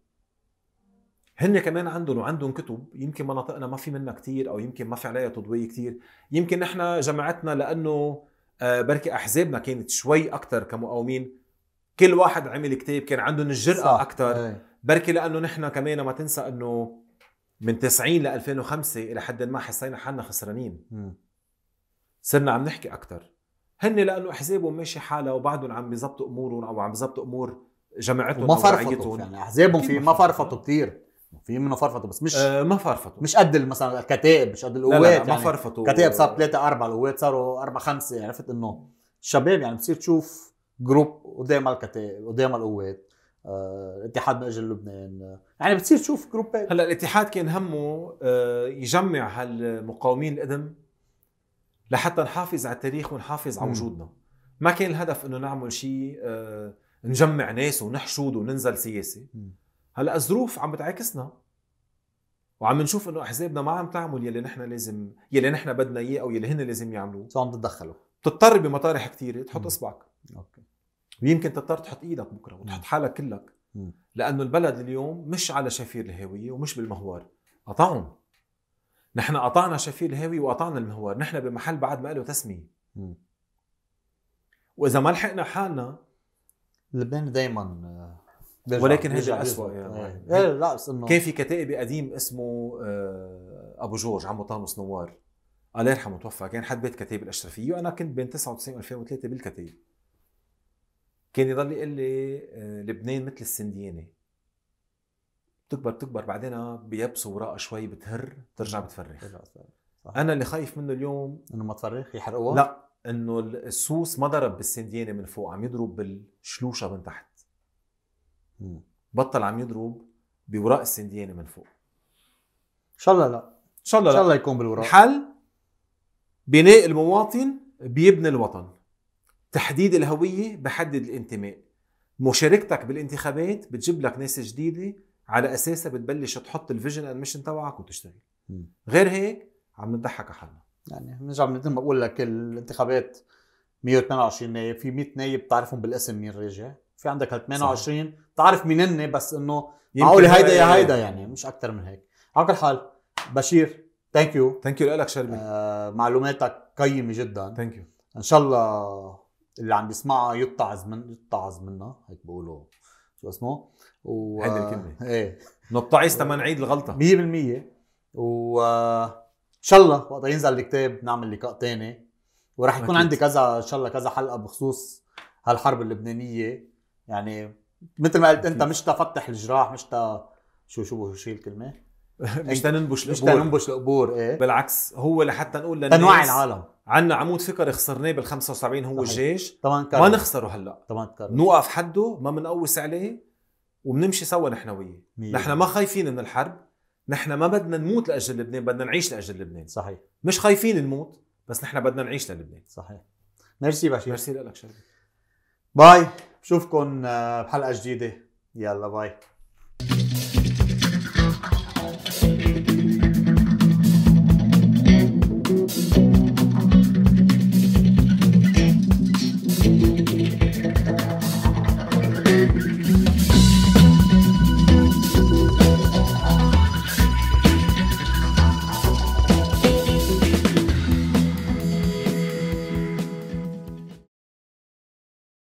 هن كمان عندهم وعندهم كتب يمكن مناطقنا ما في منها كتير او يمكن ما في عليها تضويه كتير يمكن نحن جماعتنا لانه آه، بركي احزابنا كانت شوي اكثر كمقاومين كل واحد عمل كتاب كان عندهم الجرأة أكثر إيه. بركي لأنه نحن كمان ما تنسى أنه من 90 ل 2005 إلى حد ما حسينا حالنا خسرانين صرنا عم نحكي أكثر هن لأنه أحزابهم ماشي حالها وبعدهم عم بيظبطوا أمورهم أو عم بيظبطوا أمور جماعتهم ما فرفطوا يعني أحزابهم في ما فرفطوا كثير في منه فرفطوا بس مش أه ما فرفطوا مش قد مثلا الكتائب مش قد القوات لا لا, ما يعني فرفطوا كتائب صار ثلاثة أربعة القوات صاروا أربعة خمسة يعني عرفت إنه الشباب يعني, آه، آه، يعني بتصير تشوف جروب قدام الكتائب قدام القوات الاتحاد من اجل لبنان يعني بتصير تشوف جروبات هلا الاتحاد كان همه آه، يجمع هالمقاومين القدم لحتى نحافظ على التاريخ ونحافظ على وجودنا ما كان الهدف انه نعمل شيء نجمع ناس ونحشود وننزل سياسي هلا الظروف عم بتعاكسنا وعم نشوف انه احزابنا ما عم تعمل يلي نحن لازم يلي نحن بدنا اياه او يلي هن لازم يعملوه شو عم تتدخلوا بتضطر بمطارح كثيره تحط اصبعك اوكي ويمكن تضطر تحط ايدك بكره وتحط حالك كلك لانه البلد اليوم مش على شفير الهاويه ومش بالمهوار قطعهم نحن قطعنا شفير الهاويه وقطعنا المهوار نحن بمحل بعد ما له تسميه واذا ما لحقنا حالنا لبنان دائما آه، ولكن هيدا اسوء يعني ايه لا بس انه كان في كتائب قديم اسمه آه، ابو جورج عمو طاموس نوار الله يرحمه توفى كان حد بيت كتائب الاشرفيه وانا كنت بين 99 و2003 بالكتائب كان يضل يقول لي آه، لبنان مثل السنديانه بتكبر بتكبر بعدين بيبسوا وراء شوي بتهر بترجع بتفرخ انا اللي خايف منه اليوم انه ما تفرخ يحرقوها لا انه السوس ما ضرب بالسنديانه من فوق عم يضرب بالشلوشه من تحت بطل عم يضرب بوراق السنديانه من فوق ان شاء الله لا ان شاء الله ان شاء الله يكون بالوراق الحل بناء المواطن بيبني الوطن تحديد الهويه بحدد الانتماء مشاركتك بالانتخابات بتجيب لك ناس جديده على اساسها بتبلش تحط الفيجن اند ميشن تبعك وتشتغل غير هيك عم نضحك على حالنا يعني بنرجع مثل ما بقول لك الانتخابات 128 نايب في 100 نايب بتعرفهم بالاسم مين راجع في عندك 28 بتعرف مين بس انه معقول هيدا يا يعني. هيدا يعني مش اكثر من هيك على كل حال بشير ثانك يو ثانك يو لك شرمي آه معلوماتك قيمه جدا ثانك يو ان شاء الله اللي عم بيسمعها يتعظ من يتعظ منها هيك بيقولوا شو اسمه و هيدي الكلمه ايه نتعظ تما نعيد الغلطه 100% و آه، ان شاء الله وقت ينزل الكتاب نعمل لقاء تاني وراح يكون عندي كذا ان شاء الله كذا حلقه بخصوص هالحرب اللبنانيه يعني مثل ما قلت انت مش تفتح الجراح مش ت شو شو شو هي الكلمه؟ مش تننبش القبور مش تننبش القبور ايه بالعكس هو لحتى نقول للناس تنوعي العالم عنا عمود فكر خسرناه بال 75 هو الجيش طبعا كارب. ما نخسره هلا طبعا كارب. نوقف حده ما بنقوس عليه وبنمشي سوا نحن وياه نحن ما خايفين من الحرب نحن ما بدنا نموت لاجل لبنان بدنا نعيش لاجل لبنان صحيح مش خايفين نموت بس نحن بدنا نعيش للبنان صحيح ميرسي بشير ميرسي لك شغله باي بشوفكم آه، بحلقه جديده يلا باي